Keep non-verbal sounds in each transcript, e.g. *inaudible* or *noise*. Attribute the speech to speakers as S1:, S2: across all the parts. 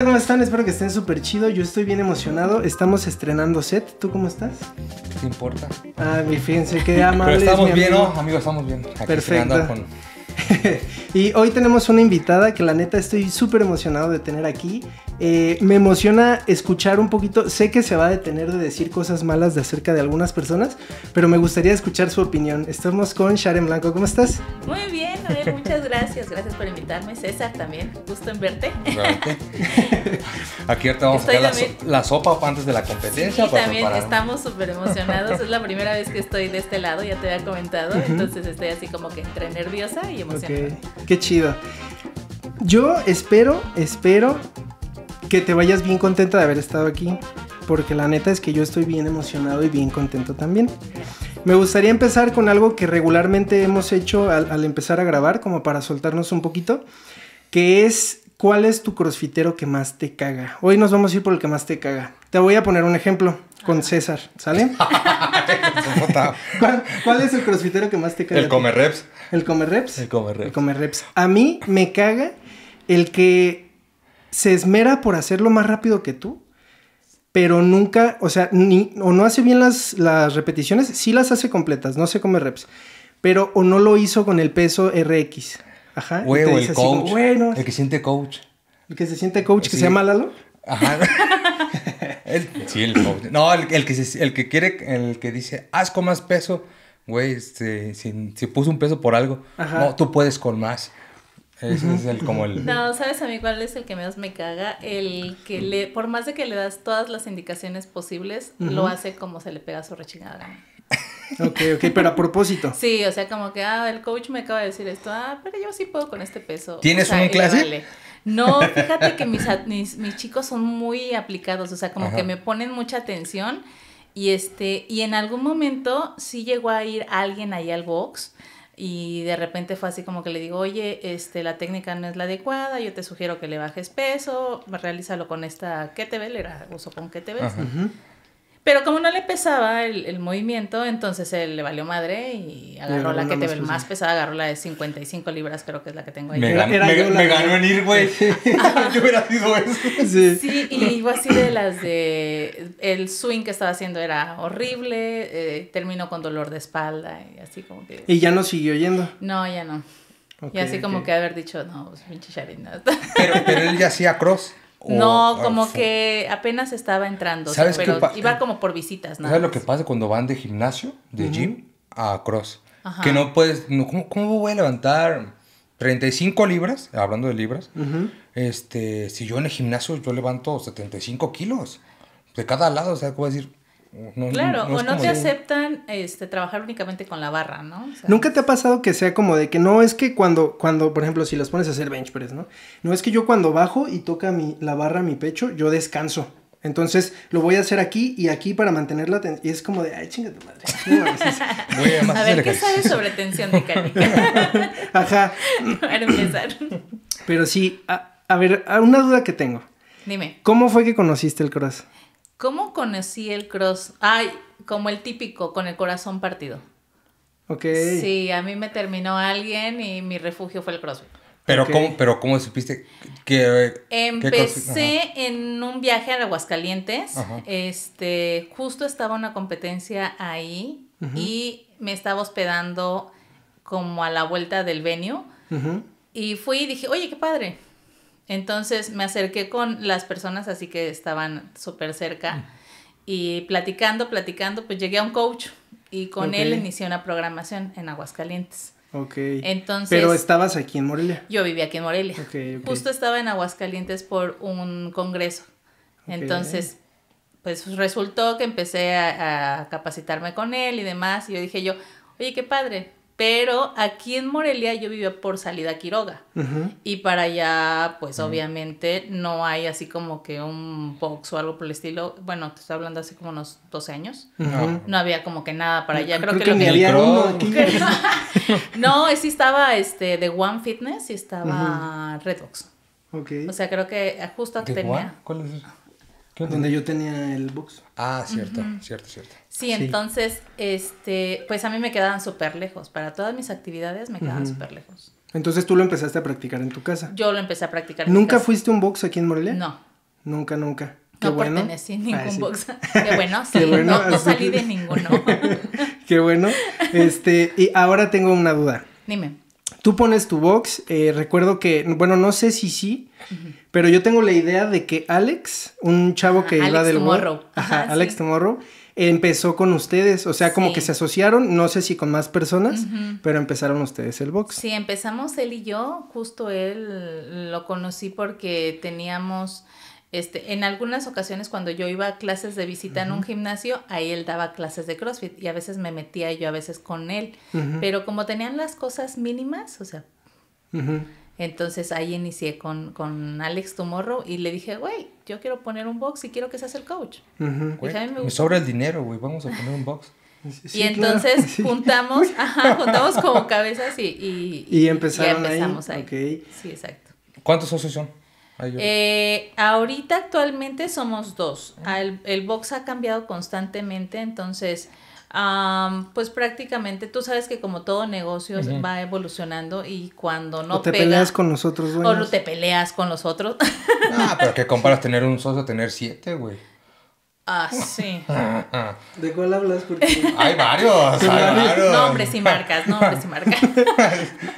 S1: ¿Cómo están? Espero que estén súper chido. Yo estoy bien emocionado. Estamos estrenando set. ¿Tú cómo estás? ¿Qué importa? Ah, fíjense qué amable. *laughs* Pero estamos bien,
S2: estamos bien. Perfecto.
S1: *laughs* y hoy tenemos una invitada que la neta estoy súper emocionado de tener aquí. Eh, me emociona escuchar un poquito, sé que se va a detener de decir cosas malas de acerca de algunas personas, pero me gustaría escuchar su opinión. Estamos con Sharon Blanco, ¿cómo estás?
S3: Muy bien, Ariel. muchas gracias, gracias por invitarme, César también, gusto en verte.
S2: Aquí ahorita vamos a sacar la, sopa antes de la competencia. Sí, también estamos
S3: súper emocionados, es la primera vez que estoy de este lado, ya te había comentado, entonces estoy así como que entre nerviosa y emocionada.
S1: Qué chido. Yo espero, espero que te vayas bien contenta de haber estado aquí, porque la neta es que yo estoy bien emocionado y bien contento también. Me gustaría empezar con algo que regularmente hemos hecho al, empezar a grabar, como para soltarnos un poquito, que es ¿cuál es tu crossfitero que más te caga? Hoy nos vamos a ir por el que más te caga. Te voy a poner un ejemplo con ah. César, ¿sale? *laughs* ¿Cuál, es el crossfitero que más te caga? El comer reps. ¿El comer reps? El comer reps. El reps. A mí me caga el que se esmera por hacerlo más rápido que tú, pero nunca, o sea, ni, o no hace bien las, las repeticiones, sí las hace completas, no se come reps, pero o no lo hizo con el peso RX. Ajá. el coach. el que siente coach. El que se siente coach, que se llama Lalo. Ajá.
S2: *laughs* sí, el coach. No, el, que el que quiere, el que dice, haz con más peso. Güey, este, si, puso un peso por algo, no, tú puedes con más. Ese es el como el...
S3: No, ¿sabes a mí cuál es el que más me caga? El que le, por más de que le das todas las indicaciones posibles, lo hace como se le pega su rechingada
S1: Ok, ok, pero a propósito.
S3: Sí, o sea, como que, ah, el coach me acaba de decir esto, ah, pero yo sí puedo con este peso. ¿Tienes o un clase? No, fíjate que mis, mis, chicos son muy aplicados, o sea, como que me ponen mucha atención y este, y en algún momento sí llegó a ir alguien ahí al box y de repente fue así como que le digo, oye, este, la técnica no es la adecuada, yo te sugiero que le bajes peso, realízalo con esta kettlebell, era uso con kettlebell pero como no le pesaba el, movimiento, entonces él le valió madre y agarró la que te ve más, más pesada, agarró la de 55 libras, creo que es la que tengo ahí. Me, ganó, me, güey. *laughs* yo hubiera sido eso. Sí. y y iba así de las de. El swing que estaba haciendo era horrible, eh, terminó con dolor de espalda y así como que. ¿Y ya
S1: no siguió yendo?
S3: No, ya no. y así como que haber dicho, no, pues, pinche pues, Pero,
S1: pero él ya hacía cross
S3: no, como que apenas estaba entrando, pero iba eh, como por visitas. Nada ¿Sabes
S2: lo que pasa cuando van de gimnasio, de gym, a cross? Que no puedes, no, ¿cómo, voy a levantar 35 libras? Hablando de libras, este, si yo en el gimnasio yo levanto 75 kilos de cada lado, o sea, ¿cómo decir? claro, o no
S3: te aceptan este, trabajar únicamente con la barra, ¿no? Nunca
S1: te ha pasado que sea como de que no es que cuando, cuando, por ejemplo, si las pones a hacer bench press, ¿no? No es que yo cuando bajo y toca mi, la barra a mi pecho, yo descanso. Entonces lo voy a hacer aquí y aquí para mantener la tensión. Y es como de, ay, chinga tu madre. *laughs* a, ver, ¿qué sabes sobre tensión mecánica? *laughs* *laughs* Ajá. Para empezar. Pero sí, a ver, una duda que tengo. Dime. ¿Cómo fue que conociste el cross?
S3: ¿Cómo conocí el cross? Ay, como el típico, con el corazón partido.
S1: Ok. Sí,
S3: a mí me terminó alguien y mi refugio fue el CrossFit. Pero, ¿cómo,
S2: pero ¿cómo supiste que... Empecé
S3: en un viaje a Aguascalientes. Este, justo estaba una competencia ahí y me estaba hospedando como a la vuelta del venue. Y fui y dije, oye, qué padre. Entonces me acerqué con las personas así que estaban súper cerca mm. y platicando, platicando, pues llegué a un coach y con él inicié una programación en Aguascalientes. Ok. Entonces. Pero estabas
S1: aquí en Morelia.
S3: Yo vivía aquí en Morelia. Justo estaba en Aguascalientes por un congreso. Entonces, pues resultó que empecé a, a, capacitarme con él y demás. Y yo dije yo, oye, qué padre. Pero aquí en Morelia yo vivía por salida Quiroga. Y para allá, pues obviamente no hay así como que un box o algo por el estilo. Bueno, te estoy hablando hace como unos 12 años. No había como que nada para allá. Creo, que, lo que *laughs* no, sí estaba este, de One Fitness y estaba Redbox. Okay. O sea, creo que justo tenía.
S2: ¿Cuál es eso? Donde yo tenía el box. Ah, cierto, cierto, cierto. Sí,
S3: entonces, este, pues a mí me quedaban súper lejos. Para todas mis actividades me quedaban súper lejos.
S1: Entonces tú lo empezaste a practicar en tu casa. Yo lo empecé a practicar en ¿Nunca mi casa. fuiste un box aquí en Morelia? No. Nunca, nunca. Qué no bueno. pertenecí a ningún ah, box. *laughs* Qué bueno, no, no salí de ninguno. *laughs* Qué bueno. Este, y ahora tengo una duda. Dime. Tú pones tu box, eh, recuerdo que, bueno, no sé si sí, pero yo tengo la idea de que Alex, un chavo que era iba del... Tomorrow. Ajá, Alex empezó con ustedes, o sea, como que se asociaron, no sé si con más personas, pero empezaron ustedes el box. Sí,
S3: empezamos él y yo, justo él lo conocí porque teníamos este, en algunas ocasiones cuando yo iba a clases de visita en un gimnasio, ahí él daba clases de CrossFit y a veces me metía yo a veces con él. Pero como tenían las cosas mínimas, o sea, entonces ahí inicié con, Alex Tomorrow y le dije, güey, yo quiero poner un box y quiero que seas el coach.
S2: me, sobra el dinero, güey, vamos a poner un box.
S3: *laughs* y entonces *laughs* juntamos, *laughs* ajá, juntamos como cabezas y,
S2: empezamos ahí. Sí, exacto. ¿Cuántos socios son?
S3: Eh, ahorita actualmente somos dos. Ah, el, box ha cambiado constantemente, entonces, pues prácticamente tú sabes que como todo negocio va evolucionando y cuando no... te peleas con
S1: nosotros, O te
S3: peleas con los otros. *laughs*
S1: Ah, pero ¿qué comparas
S2: tener un socio a tener siete, güey?
S3: Ah, sí.
S2: *laughs*
S1: ¿De cuál hablas?
S3: *laughs* Hay varios, hay varios. Nombres y marcas, nombres y marcas.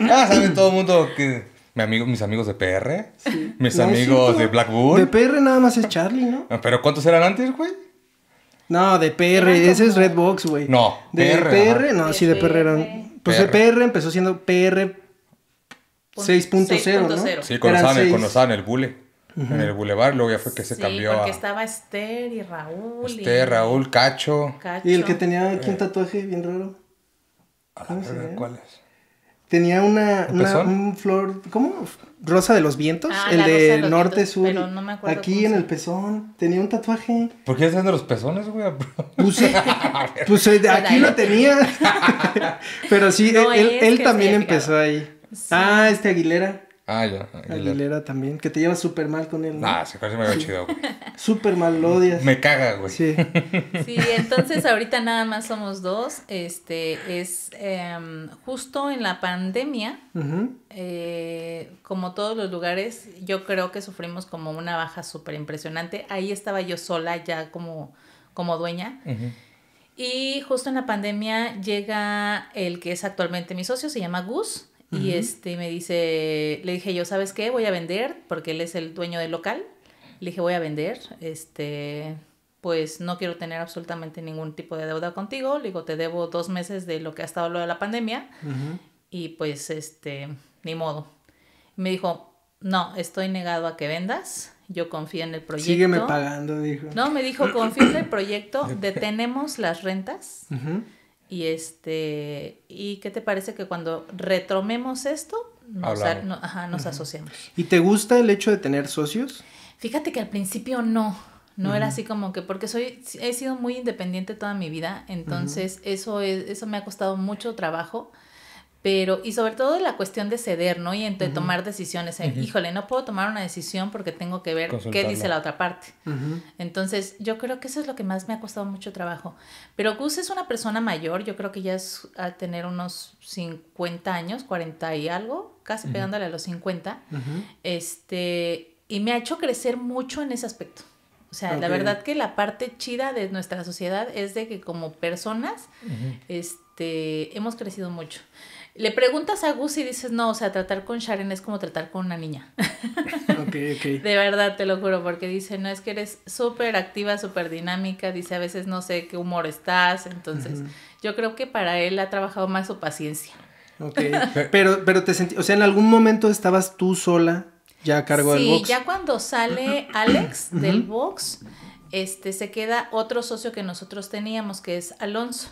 S1: ah,
S2: sabe todo el mundo que mi amigo, mis amigos de PR, mis amigos de Black Bull. De
S1: PR nada más es Charlie, ¿no?
S2: Ah, ¿Pero cuántos eran antes, güey?
S1: No, de PR, ese es Redbox, güey. No, de PR. no, sí, de PR eran. Pues de PR empezó siendo PR 6.0, ¿no? Sí, conocían
S2: el bule. En el Boulevard, luego ya fue que se cambió. Porque
S3: estaba Esther y Raúl. Esther,
S2: Raúl, Cacho. Cacho.
S3: Y el que
S1: tenía aquí un eh. tatuaje bien raro. A la ¿Cuál es? Tenía una, una flor, ¿cómo? Rosa de los vientos, ah, el de, norte sur. aquí en el pezón tenía un tatuaje.
S2: ¿Por qué están de los pezones,
S1: güey? Pues, *laughs* pues eh, aquí lo tenía. *laughs* pero sí, él, también empezó ahí. Ah, este Aguilera. Ah, ya. Aguilera. también, que te lleva súper mal con él. Ah, se parece medio chido, *laughs* Súper mal, lo odias. Me caga, güey. Sí.
S3: *laughs* sí, entonces ahorita nada más somos dos. Este, es em, justo en la pandemia, eh, como todos los lugares, yo creo que sufrimos como una baja súper impresionante. Ahí estaba yo sola ya como, como dueña. Y justo en la pandemia llega el que es actualmente mi socio, se llama Gus y este me dice, le dije yo, ¿sabes qué? Voy a vender, porque él es el dueño del local. Le dije, voy a vender, este, pues no quiero tener absolutamente ningún tipo de deuda contigo. Le digo, te debo dos meses de lo que ha estado lo de la pandemia. Y pues, este, ni modo. Me dijo, no, estoy negado a que vendas. Yo confío en el proyecto. Sígueme pagando, dijo. No, me dijo, confío en el proyecto, detenemos las rentas. Y este, ¿y qué te parece que cuando retomemos esto, nos, nos asociamos?
S1: ¿Y te gusta el hecho de tener socios?
S3: Fíjate que al principio no. No era así como que, porque soy, he sido muy independiente toda mi vida, entonces eso, es, eso me ha costado mucho trabajo pero y sobre todo la cuestión de ceder, ¿no? Y entre tomar decisiones, eh, híjole, no puedo tomar una decisión porque tengo que ver qué dice la otra parte. Entonces, yo creo que eso es lo que más me ha costado mucho trabajo. Pero Gus es una persona mayor, yo creo que ya es a tener unos 50 años, 40 y algo, casi pegándole a los 50. Este, y me ha hecho crecer mucho en ese aspecto. O sea, la verdad que la parte chida de nuestra sociedad es de que como personas, este, hemos crecido mucho. Le preguntas a Gus y dices, no, o sea, tratar con Sharon es como tratar con una niña. *laughs* Ok, ok. De verdad, te lo juro, porque dice, no, es que eres súper activa, súper dinámica, dice, a veces no sé qué humor estás, entonces yo creo que para él ha trabajado más su paciencia.
S1: Ok, *laughs* pero, pero te sentí, o sea, en algún momento estabas tú sola ya a cargo del box. Sí, ya
S3: cuando sale *clears throat* Alex del box, este, se queda otro socio que nosotros teníamos, que es Alonso.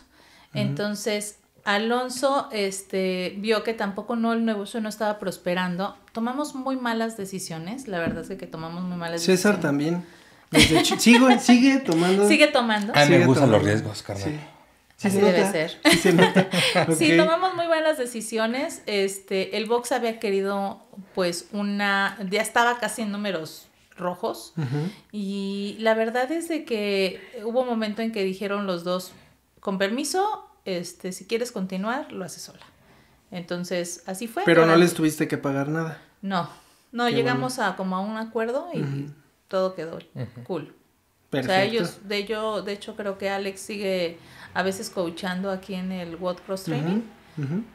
S3: Entonces, Alonso este, vio que tampoco no, el negocio no estaba prosperando. Tomamos muy malas decisiones, la verdad es que, tomamos muy malas César
S1: también. *laughs* sigue tomando. Sigue tomando. A mí me gustan los riesgos, carnal. Sí. debe ser. Sí, *laughs*
S3: tomamos muy buenas decisiones. Este, el box había querido, pues, una. Ya estaba casi en números rojos. Y la verdad es de que hubo un momento en que dijeron los dos, con permiso, este, si quieres continuar, lo haces sola. Entonces, así fue. Pero no les
S1: tuviste que pagar nada.
S3: No, no, llegamos a como a un acuerdo y todo quedó cool. Perfecto. O sea, ellos, de, yo, de hecho, creo que Alex sigue a veces coachando aquí en el World Cross Training.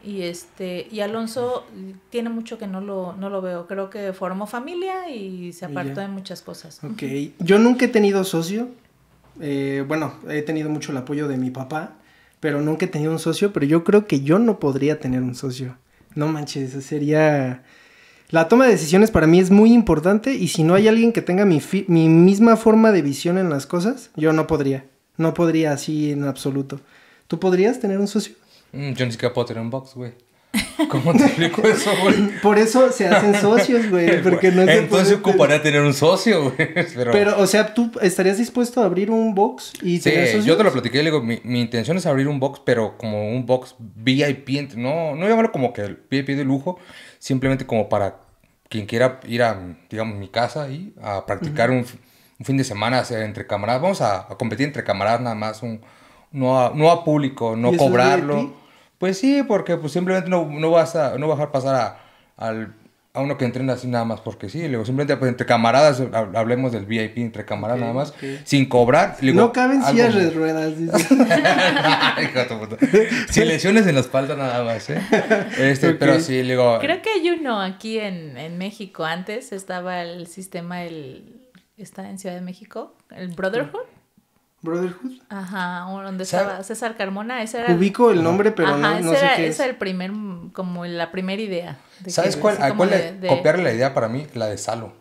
S3: Y este, y Alonso tiene mucho que no lo, no lo veo. Creo que formó familia y se apartó de muchas cosas. Ok.
S1: Yo nunca he tenido socio. Eh, bueno, he tenido mucho el apoyo de mi papá pero nunca he tenido un socio, pero yo creo que yo no podría tener un socio. No manches, sería... La toma de decisiones para mí es muy importante y si no hay alguien que tenga mi, misma forma de visión en las cosas, yo no podría. No podría así en absoluto. ¿Tú podrías tener un socio?
S2: Mm, yo ni siquiera puedo tener un box, güey. ¿Cómo te explico eso,
S1: *laughs* Por eso se hacen socios, güey. *laughs* Porque se Entonces ocupará
S2: tener un socio, güey. *laughs* Pero...
S1: o sea, ¿tú estarías dispuesto a abrir un box y sí, yo
S2: te lo platiqué le digo, mi, intención es abrir un box, pero como un box VIP. No, no llamarlo como que el VIP de lujo, simplemente como para quien quiera ir a, digamos, mi casa y a practicar un, fin de semana entre camaradas. Vamos a, competir entre camaradas nada más, un, no, a, no a público, no cobrarlo. Pues sí, porque pues simplemente no, no vas, a, no vas pasar a, a uno que entrena así nada más porque sí. simplemente pues, entre camaradas, hablemos del VIP entre camaradas nada más, sin cobrar. no caben cierres
S1: ruedas. Dice.
S3: *laughs*
S2: *laughs* sin lesiones en la espalda nada más, ¿eh? Este, pero sí, le digo...
S3: Creo que hay uno aquí en, en México. Antes estaba el sistema, el... Está en Ciudad de México, el Brotherhood. Brotherhood. Ajá, donde estaba César Carmona, ese era... Ubico el nombre, pero no, no sé qué es. Esa es el primer, como la primera idea. ¿Sabes cuál? ¿A cuál copiarle
S2: la idea para mí? La de Salo.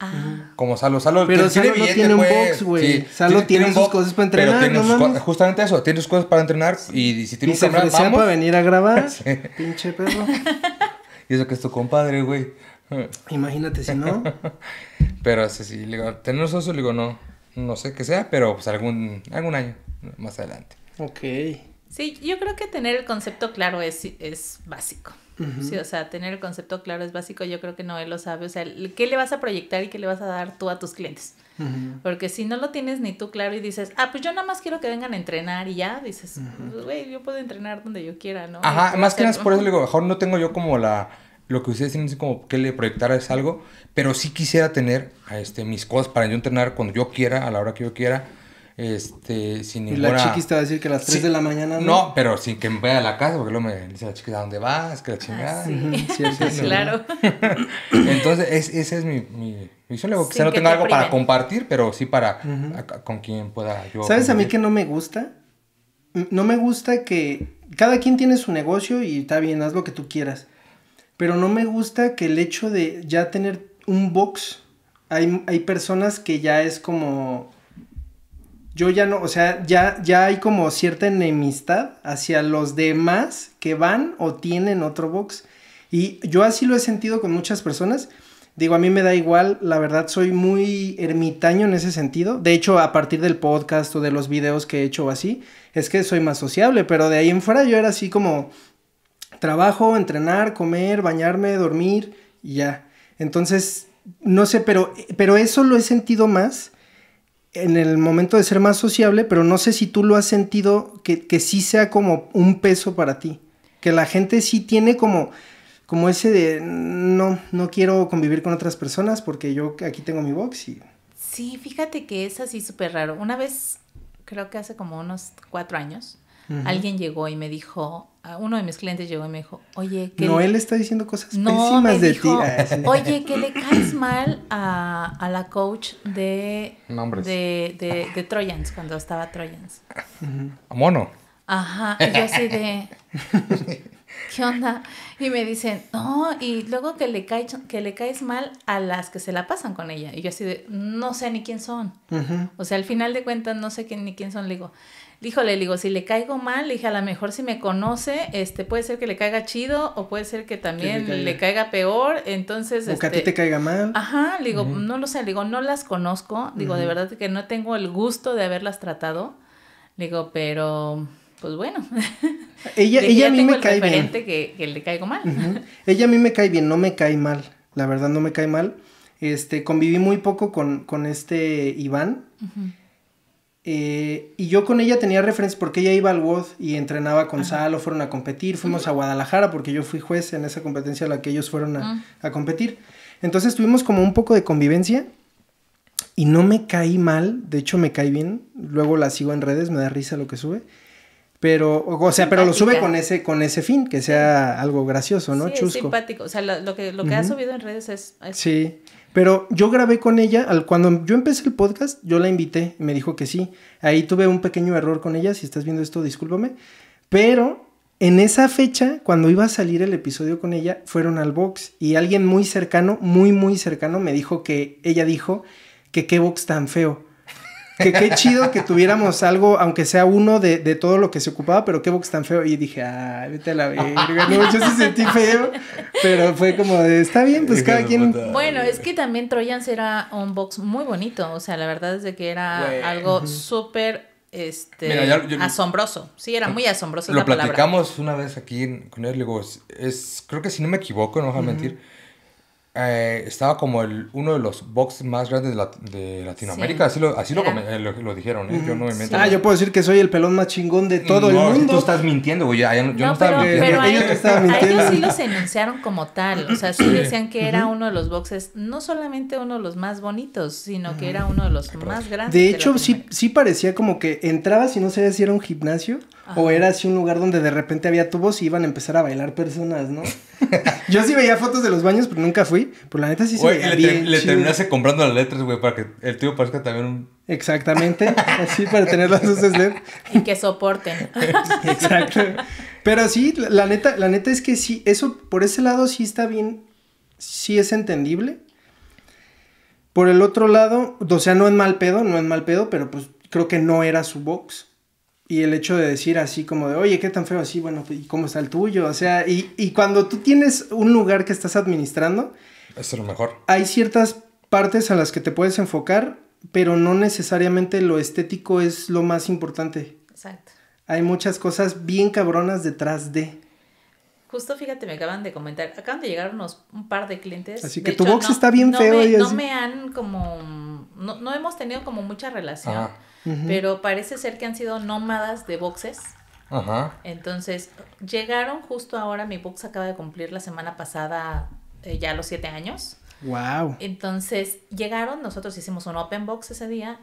S2: Ah. Como Salo, Salo pero tiene, Salo no tiene un box, güey. Salo tiene, un sus box, cosas para entrenar. Pero tiene no justamente eso, tiene sus cosas para entrenar y, si tiene un se camarada, para
S1: venir a grabar, *laughs* pinche perro. *laughs*
S2: y eso que es tu compadre, güey.
S1: Imagínate si no.
S2: *laughs* pero así, sí, le digo, ¿tenemos socio? Le digo, no no sé qué sea, pero pues algún, algún año más
S1: adelante. Ok.
S3: Sí, yo creo que tener el concepto claro es, es básico. Sí, o sea, tener el concepto claro es básico, yo creo que Noel lo sabe, o sea, ¿qué le vas a proyectar y qué le vas a dar tú a tus clientes? Porque si no lo tienes ni tú claro y dices, ah, pues yo nada más quiero que vengan a entrenar y ya, dices, pues, güey, yo puedo entrenar donde yo quiera, ¿no? Ajá, más que nada por eso le digo,
S2: mejor no tengo yo como la lo que ustedes tienen es como que le proyectara es algo, pero sí quisiera tener este, mis cosas para yo entrenar cuando yo quiera, a la hora que yo quiera. Este, sin ninguna... Y la chiquis te va a decir que a las 3 de la mañana. ¿no? pero sin que me vaya a la casa, porque luego me dice la chiquita ¿a dónde vas? Que la ah, chingada. sí. *laughs* sí, claro. *laughs* Entonces, ese esa es mi, mi visión. Luego, quizá no tenga algo para compartir, pero sí para con quien pueda yo. ¿Sabes a mí que
S1: no me gusta? No me gusta que cada quien tiene su negocio y está bien, haz lo que tú quieras. Pero no me gusta que el hecho de ya tener un box, hay, personas que ya es como... Yo ya no, o sea, ya, ya hay como cierta enemistad hacia los demás que van o tienen otro box. Y yo así lo he sentido con muchas personas. Digo, a mí me da igual, la verdad soy muy ermitaño en ese sentido. De hecho, a partir del podcast o de los videos que he hecho así, es que soy más sociable, pero de ahí en fuera yo era así como, trabajo, entrenar, comer, bañarme, dormir y ya. Entonces, no sé, pero, pero eso lo he sentido más en el momento de ser más sociable, pero no sé si tú lo has sentido que, sí sea como un peso para ti. Que la gente sí tiene como, como ese de, no, no quiero convivir con otras personas porque yo aquí tengo mi box y...
S3: Sí, fíjate que es así súper raro. Una vez, creo que hace como unos cuatro años, alguien llegó y me dijo, uno de mis clientes llegó y me dijo, oye, que... No, él
S1: está diciendo cosas no, de ti. *laughs* Oye, que le
S3: caes mal a, la coach de, de, de, de, Trojans, cuando estaba Trojans.
S2: A Mono. Ajá, y yo así de...
S3: *laughs* ¿Qué onda? Y me dicen, no, y luego que le, caes, que le caes mal a las que se la pasan con ella. Y yo así de, no sé ni quién son. O sea, al final de cuentas no sé quién, ni quién son. Le digo, híjole, le digo, si le caigo mal, dije, a lo mejor si me conoce, este, puede ser que le caiga chido o puede ser que también le, caiga. peor, entonces. O que a ti este, te caiga mal. Ajá, digo, no lo sé, le digo, no las conozco, digo, de verdad que no tengo el gusto de haberlas tratado, digo, pero, pues bueno.
S1: *laughs* Ella, *laughs* ella a mí me cae bien.
S3: Que, que le caigo mal. *laughs*
S1: Ella a mí me cae bien, no me cae mal, la verdad no me cae mal. Este, conviví muy poco con, con este Iván. Eh, y yo con ella tenía referencia porque ella iba al WOD y entrenaba con Sal, Salo, fueron a competir, fuimos a Guadalajara porque yo fui juez en esa competencia a la que ellos fueron ah. a, competir. Entonces tuvimos como un poco de convivencia y no me caí mal, de hecho me caí bien, luego la sigo en redes, me da risa lo que sube. Pero, o sea, pero lo sube con ese, con ese fin, que sea algo gracioso, ¿no? Sí, Chusco. simpático.
S3: O sea, lo, que, lo que ha subido en redes es,
S1: Sí. Pero yo grabé con ella, cuando yo empecé el podcast, yo la invité y me dijo que sí. Ahí tuve un pequeño error con ella, si estás viendo esto, discúlpame. Pero en esa fecha, cuando iba a salir el episodio con ella, fueron al box y alguien muy cercano, muy, muy cercano, me dijo que ella dijo que qué box tan feo que qué chido que tuviéramos algo, aunque sea uno de, todo lo que se ocupaba, pero qué box tan feo. Y dije, ay, ah, vete a la verga. No, yo se sentí feo, pero fue como de, está bien, pues cada quien. Bueno,
S3: es que también Troyan era un box muy bonito. O sea, la verdad es de que era algo súper este, asombroso. Sí, era muy asombroso. Lo platicamos
S2: una vez aquí con él, digo, es, creo que si no me equivoco, no voy a mentir. Eh, estaba como el, uno de los box más grandes de, Latinoamérica. Así, lo, así lo, eh, dijeron, ¿eh? Yo no me meto. Ah, yo puedo
S1: decir que soy el pelón más chingón de todo el mundo. Tú estás mintiendo, güey. Yo no, estaba pero, ellos, sí los
S3: enunciaron como tal. O sea, sí decían que era uno de los boxes, no solamente uno de los más bonitos, sino que era uno de los más grandes. De hecho, sí,
S1: sí parecía como que entrabas y no sabías si era un gimnasio. O era así un lugar donde de repente había tubos y iban a empezar a bailar personas, ¿no? *laughs* Yo sí veía fotos de los baños, pero nunca fui. Por la neta sí se le, bien terminaste
S2: comprando las letras, güey, para que el tío
S1: parezca también un... Exactamente. *laughs* así para tener las luces LED.
S3: Y que soporten. *laughs* Exacto.
S1: Pero sí, la, neta, la neta es que sí, eso por ese lado sí está bien, sí es entendible. Por el otro lado, o sea, no es mal pedo, no es mal pedo, pero pues creo que no era su box. Y el hecho de decir así como de, oye, qué tan feo así, bueno, pues, ¿y cómo está el tuyo? O sea, y, cuando tú tienes un lugar que estás administrando... Es lo mejor. Hay ciertas partes a las que te puedes enfocar, pero no necesariamente lo estético es lo más importante. Exacto. Hay muchas cosas bien cabronas detrás de...
S3: Justo fíjate, me acaban de comentar, acaban de llegar unos un par de clientes. Así que tu box está bien feo. No me han como, no, hemos tenido como mucha relación. Ajá pero parece ser que han sido nómadas de boxes. Ajá. Entonces, llegaron justo ahora, mi box acaba de cumplir la semana pasada eh, ya los siete años. Wow. Entonces, llegaron, nosotros hicimos un open box ese día.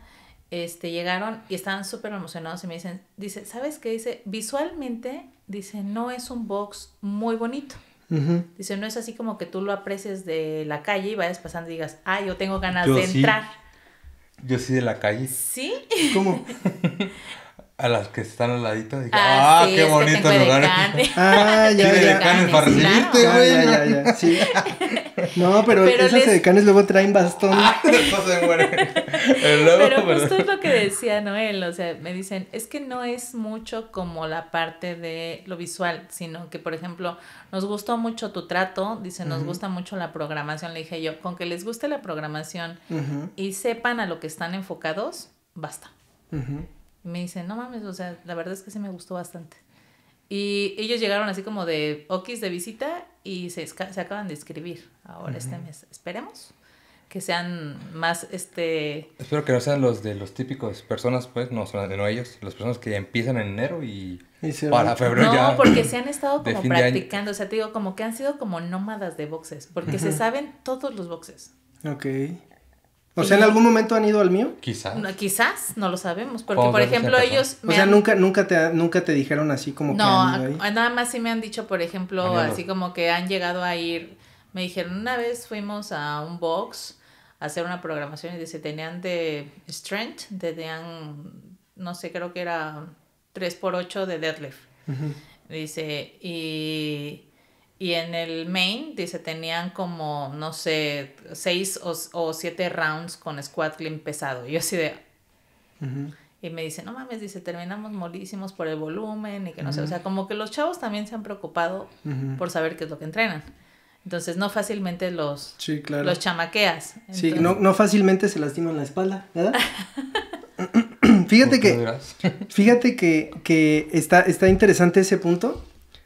S3: Este, llegaron y estaban súper emocionados y me dicen, dice, ¿sabes qué? Dice, visualmente, dice, no es un box muy bonito. Dice, no es así como que tú lo aprecies de la calle y vayas pasando y digas, ah, yo tengo ganas de entrar.
S2: Yo soy de la calle. ¿Sí? ¿Cómo? *laughs* a las que están al ladito. Dije, ah, ah qué bonito lugar. *laughs* Ah, ya, ya, decanes para recibirte, güey. ya,
S4: ya,
S1: sí. *laughs* No, pero, esos esas les... decanes luego traen bastón. Ah, *laughs* se muere.
S3: pero justo es lo que decía Noel, o sea, me dicen, es que no es mucho como la parte de lo visual, sino que, por ejemplo, nos gustó mucho tu trato, dice, nos gusta mucho la programación, le dije yo, con que les guste la programación y sepan a lo que están enfocados, basta me dicen, no mames, o sea, la verdad es que sí me gustó bastante. Y ellos llegaron así como de okis de visita y se, se acaban de escribir ahora este mes. Esperemos que sean más este espero
S2: que no sean los de los típicos personas pues no son de no ellos las personas que empiezan en enero y, para febrero
S3: no porque se han estado como practicando o sea te digo como que han sido como nómadas de boxes porque se saben todos los boxes
S1: Ok. O sea, ¿en algún momento han ido al mío? Quizás.
S3: quizás, no lo sabemos. Porque, por ejemplo, ellos. o sea, nunca,
S1: nunca, te, nunca te dijeron así como que. Han
S3: nada más sí me han dicho, por ejemplo, así como que han llegado a ir. Me dijeron, una vez fuimos a un box a hacer una programación y dice, tenían de strength, tenían, no sé, creo que era 3x8 de deadlift. Dice, y y en el main, dice, tenían como, no sé, seis o, siete rounds con squat clean pesado. Y yo así de... Y me dice, no mames, dice, terminamos molísimos por el volumen y que no sé. O sea, como que los chavos también se han preocupado por saber qué es lo que entrenan. Entonces no fácilmente los, sí, los chamaqueas. Sí, no,
S1: fácilmente se lastiman la espalda, ¿verdad? *laughs* *clears throat* fíjate que, fíjate que, que está, está interesante ese punto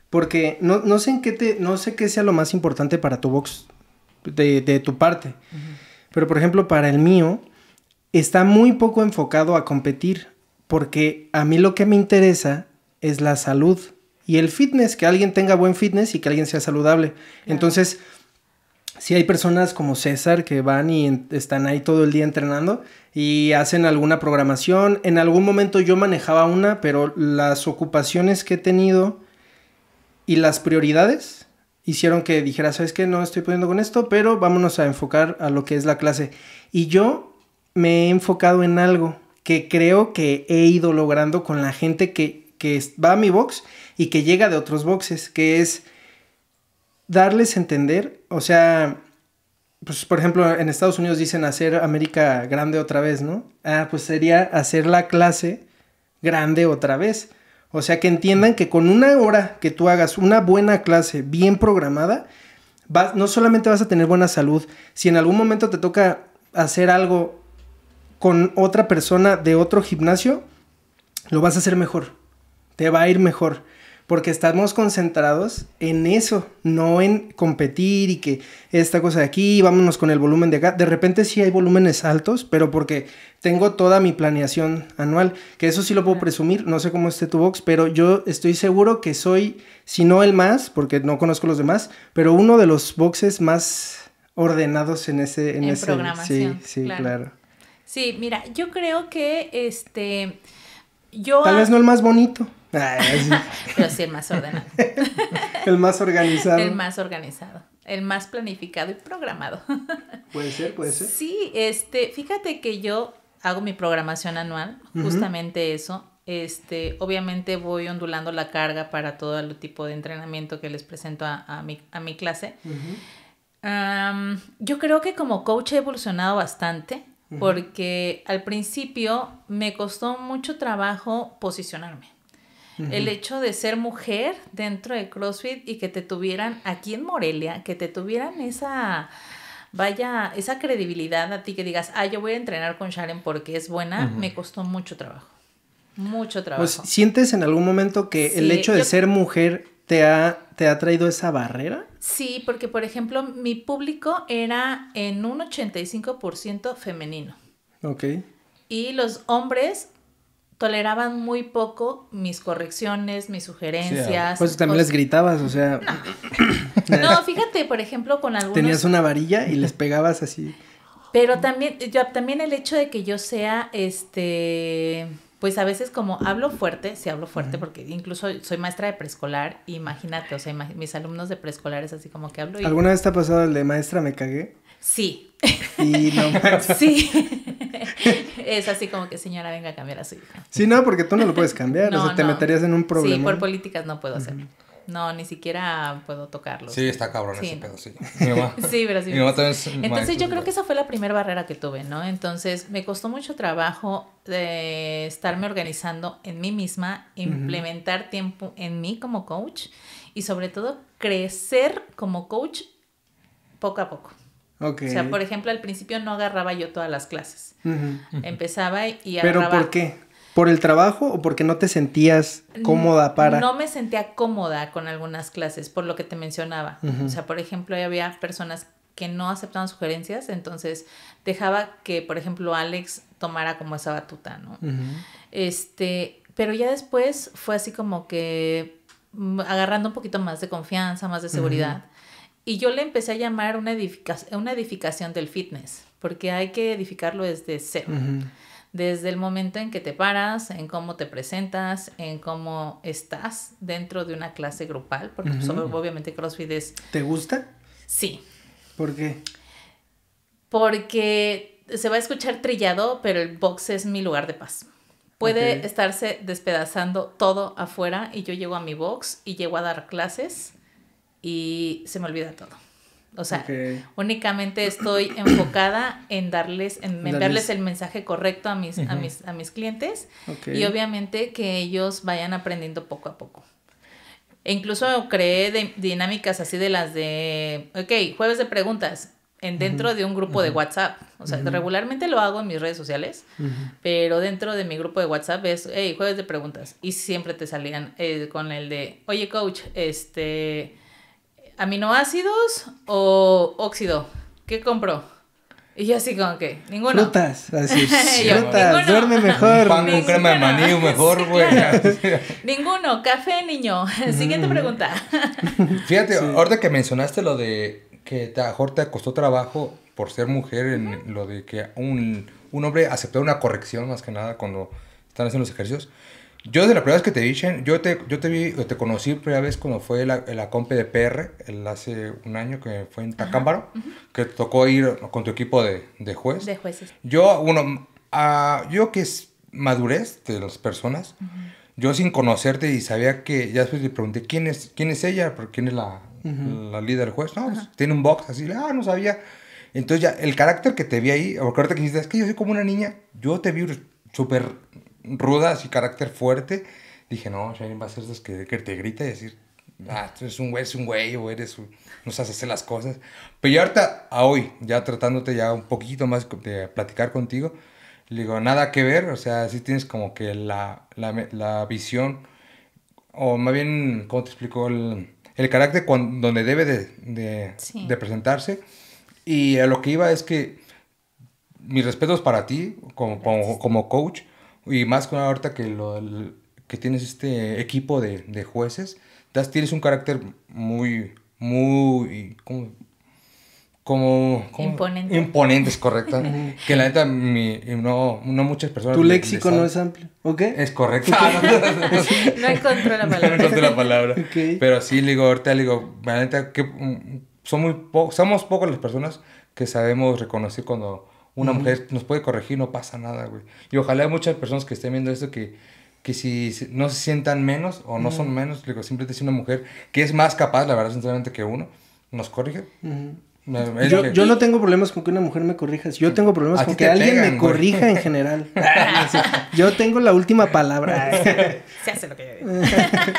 S1: porque no, sé en qué te, no sé qué sea lo más importante para tu box de, tu parte. Pero por ejemplo, para el mío, está muy poco enfocado a competir. Porque a mí lo que me interesa es la salud y el fitness, que alguien tenga buen fitness y que alguien sea saludable. Entonces, si hay personas como César que van y están ahí todo el día entrenando y hacen alguna programación. En algún momento yo manejaba una, pero las ocupaciones que he tenido y las prioridades hicieron que dijera, sabes que no estoy pudiendo con esto, pero vámonos a enfocar a lo que es la clase. Y yo me he enfocado en algo que creo que he ido logrando con la gente que, que va a mi box y que llega de otros boxes, que es darles a entender, o sea, pues por ejemplo en Estados Unidos dicen hacer América grande otra vez, ¿no? Ah, pues sería hacer la clase grande otra vez. O sea, que entiendan que con una hora que tú hagas una buena clase bien programada, no solamente vas a tener buena salud, si en algún momento te toca hacer algo con otra persona de otro gimnasio, lo vas a hacer mejor, te va a ir mejor porque estamos concentrados en eso, no en competir y que esta cosa de aquí, vámonos con el volumen de acá. De repente sí hay volúmenes altos, pero porque tengo toda mi planeación anual, que eso sí lo puedo presumir, no sé cómo esté tu box, pero yo estoy seguro que soy, si no el más, porque no conozco los demás, pero uno de los boxes más ordenados en ese... En, ese, programación. Sí, sí, claro.
S3: Sí, mira, yo creo que este Tal vez no el
S1: más bonito. Ah, *laughs*
S3: Pero sí el más ordenado.
S1: *laughs* el más organizado. El más
S3: organizado. El más planificado y programado.
S1: *laughs* puede ser, puede ser.
S3: Sí, este, fíjate que yo hago mi programación anual, justamente eso. Este, obviamente voy ondulando la carga para todo el tipo de entrenamiento que les presento a, mi, a mi, clase. yo creo que como coach he evolucionado bastante porque al principio me costó mucho trabajo posicionarme. El hecho de ser mujer dentro de CrossFit y que te tuvieran aquí en Morelia, que te tuvieran esa, vaya, esa credibilidad a ti que digas, ah, yo voy a entrenar con Sharon porque es buena, me costó mucho trabajo. Mucho pues, trabajo. Pues,
S1: ¿Sientes en algún momento que el hecho de ser mujer ¿Te ha, traído esa barrera?
S3: Sí, porque por ejemplo mi público era en un 85% femenino. Ok. Y los hombres toleraban muy poco mis correcciones, mis sugerencias. pues también les
S1: gritabas, o sea... *laughs*
S3: No. fíjate, por ejemplo, con algunos... Tenías
S1: una varilla y les pegabas así.
S3: Pero también, yo, también el hecho de que yo sea, este pues a veces como hablo fuerte, sí hablo fuerte, porque incluso soy maestra de preescolar, imagínate, o sea, mis alumnos de preescolar es así como que hablo. ¿Alguna vez te ha
S1: pasado el de maestra me cagué? Sí.
S3: Y no Sí. *laughs* es así como que señora venga a cambiar a su hija.
S1: Sí, no, porque tú no lo puedes cambiar, o sea, te meterías en un problema. Sí, por
S3: políticas no puedo hacerlo. No, ni siquiera puedo tocarlo. Sí, está cabrón ese pedo, sí. *laughs* Mi mamá. sí, pero sí. Mi mamá también es Entonces yo creo que esa fue la primera barrera que tuve, ¿no? Entonces me costó mucho trabajo de eh, estarme organizando en mí misma, implementar tiempo en mí como coach y sobre todo crecer como coach poco a poco. Okay. O sea, por ejemplo, al principio no agarraba yo todas las clases. Empezaba y agarraba... ¿Pero por
S1: qué? ¿Por el trabajo o porque no te sentías cómoda para...? No
S3: me sentía cómoda con algunas clases, por lo que te mencionaba. O sea, por ejemplo, había personas que no aceptaban sugerencias, entonces dejaba que, por ejemplo, Alex tomara como esa batuta, ¿no? Este, pero ya después fue así como que mm, agarrando un poquito más de confianza, más de seguridad. Y yo le empecé a llamar una, una edificación del fitness, porque hay que edificarlo desde cero desde el momento en que te paras, en cómo te presentas, en cómo estás dentro de una clase grupal, porque pues, obviamente CrossFit es... ¿Te gusta? Sí. ¿Por qué? Porque se va a escuchar trillado, pero el box es mi lugar de paz. Puede estarse despedazando todo afuera y yo llego a mi box y llego a dar clases y se me olvida todo. O sea, únicamente estoy *clears throat* enfocada en darles, en, el mensaje correcto a mis, a mis, a mis clientes y obviamente que ellos vayan aprendiendo poco a poco. E incluso creé dinámicas así de las de, ok, jueves de preguntas en dentro de un grupo de WhatsApp. O sea, regularmente lo hago en mis redes sociales, pero dentro de mi grupo de WhatsApp es, hey, jueves de preguntas. Y siempre te salían eh, con el de, oye, coach, este ¿aminoácidos o óxido? ¿Qué compro? Y yo así como que, ninguno. Frutas, así, *laughs* frutas,
S2: duerme mejor. Pan con crema de maní mejor, güey. *laughs*
S3: *laughs* ninguno, café, niño. Siguiente mm. pregunta.
S2: Fíjate, ahorita que mencionaste lo de que te, mejor costó trabajo por ser mujer en lo de que un, un hombre aceptó una corrección más que nada cuando están haciendo los ejercicios. Yo desde la primera vez que te vi, yo te, yo te vi, te conocí la primera vez cuando fue la, la de PR, hace un año que fue en Tacámbaro, que tocó ir con tu equipo de, de juez. De jueces. Yo, uno, ah, yo que es madurez de las personas, yo sin conocerte y sabía que, ya después le pregunté, ¿quién es, quién es ella? ¿Quién es la, la líder del juez? No, pues, tiene un box así, ah, no sabía. Entonces ya, el carácter que te vi ahí, porque ahorita que dijiste, es que yo soy como una niña, yo te vi súper ruda, así carácter fuerte, dije, no, Shining va a ser que, que te grita y decir, ah, tú eres un güey, eres un güey, o eres, un... no sabes hacer las cosas. Pero yo ahorita, a hoy, ya tratándote ya un poquito más de platicar contigo, le digo, nada que ver, o sea, ...si tienes como que la, la, la visión, o más bien, ¿cómo te explico? El, el carácter cuando, donde debe de, de, de presentarse. Y a lo que iba es que mis respetos para ti como, como, como coach, y más con ahorita que, lo, que tienes este equipo de, de jueces, das, tienes un carácter muy, muy, como, como imponente. es correcto. *laughs* que la neta mi, no, no muchas personas. Tu léxico no es amplio, ¿ok? Es correcto.
S4: *laughs* no *laughs* encontré la palabra. No
S2: encontré la palabra. Pero sí, digo, ahorita digo, la neta, que mm, son muy po somos pocas las personas que sabemos reconocer cuando una mujer nos puede corregir, no pasa nada, güey. Y ojalá hay muchas personas que estén viendo esto que, que si no se sientan menos o no son menos, digo, simplemente si una mujer que es más capaz, la verdad, sinceramente, que uno, nos corrige,
S1: yo, yo, no tengo problemas con que una mujer me corrija. Yo tengo problemas con que alguien me corrija en general. *laughs* Ah, yo tengo la última palabra.
S3: *laughs* Se hace lo que yo digo.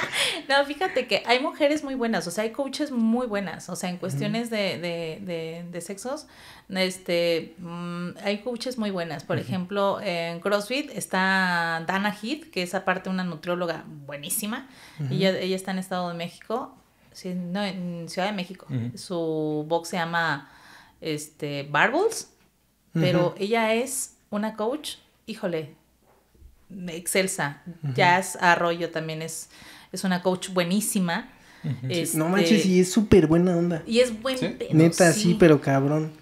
S3: *laughs* no, fíjate que hay mujeres muy buenas, o sea, hay coaches muy buenas, o sea, en cuestiones de, de, de, sexos, este, mm, hay coaches muy buenas. Por ejemplo, en CrossFit está Dana Heath, que es aparte una nutrióloga buenísima, y ella, ella está en Estado de México no, en Ciudad de México. Su box se llama este, Barbles. pero ella es una coach, híjole, excelsa. Jazz Arroyo también es, es una coach buenísima. Este, no manches, y
S1: es súper buena onda. Y es buen ¿Sí? Neta, sí. pero cabrón.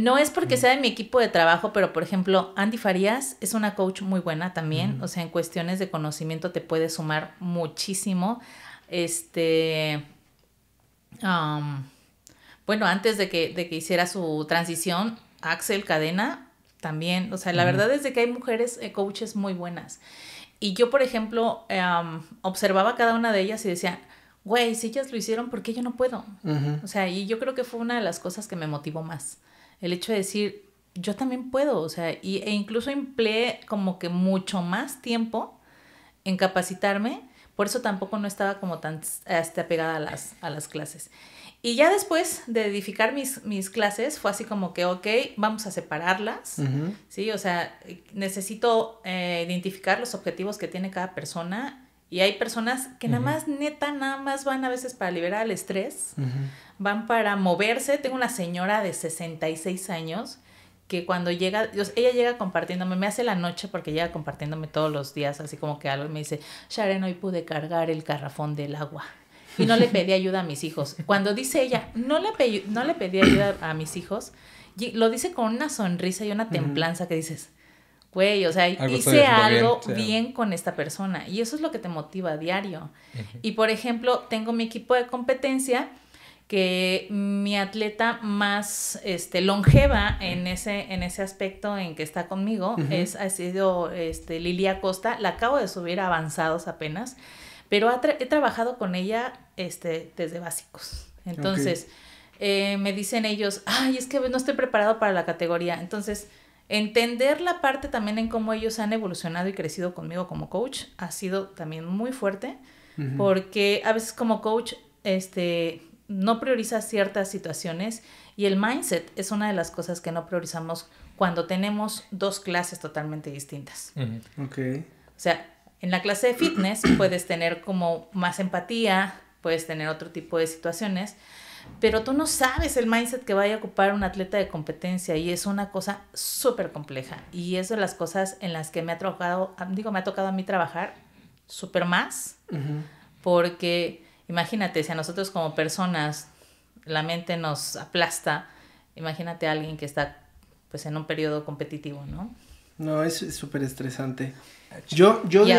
S3: No es porque sea de mi equipo de trabajo, pero por ejemplo, Andy Farías es una coach muy buena también. O sea, en cuestiones de conocimiento te puede sumar muchísimo. Este bueno, antes de que, de que hiciera su transición, Axel Cadena también, o sea, la verdad es de que hay mujeres eh, coaches muy buenas. Y yo, por ejemplo, observaba cada una de ellas y decía, güey, si ellas lo hicieron, ¿por qué yo no puedo? O sea, y yo creo que fue una de las cosas que me motivó más. El hecho de decir, yo también puedo, o sea, y, e incluso empleé como que mucho más tiempo en capacitarme por eso tampoco no estaba como tan este, apegada a las, a las clases. Y ya después de edificar mis, mis clases, fue así como que, ok, vamos a separarlas, ¿sí? O sea, necesito eh, identificar los objetivos que tiene cada persona. Y hay personas que nada más, neta, nada más van a veces para liberar el estrés, van para moverse. Tengo una señora de 66 años que cuando llega, ella llega compartiéndome, me hace la noche porque llega compartiéndome todos los días, así como que algo me dice, Sharon, hoy pude cargar el carrafón del agua. Y no le pedí ayuda a mis hijos. Cuando dice ella, no le, pedí, no le pedí ayuda a mis hijos, lo dice con una sonrisa y una templanza que dices, güey, o sea, hice algo bien, con esta persona. Y eso es lo que te motiva a diario. Y por ejemplo, tengo mi equipo de competencia que mi atleta más este, longeva en ese, en ese aspecto en que está conmigo es, ha sido este, Lilia Costa. La acabo de subir a avanzados apenas, pero he trabajado con ella este, desde básicos. Entonces, eh, me dicen ellos, ay, es que no estoy preparado para la categoría. Entonces, entender la parte también en cómo ellos han evolucionado y crecido conmigo como coach ha sido también muy fuerte, porque a veces como coach, este, no prioriza ciertas situaciones y el mindset es una de las cosas que no priorizamos cuando tenemos dos clases totalmente distintas.
S4: Okay. O
S3: sea, en la clase de fitness *clears throat* puedes tener como más empatía, puedes tener otro tipo de situaciones, pero tú no sabes el mindset que vaya a ocupar un atleta de competencia y es una cosa súper compleja y es de las cosas en las que me ha tocado, digo, me ha tocado a mí trabajar súper más porque Imagínate, si a nosotros como personas la mente nos aplasta, imagínate a alguien que está pues en un periodo competitivo, ¿no?
S1: No, es súper estresante.
S3: Yo, yo, y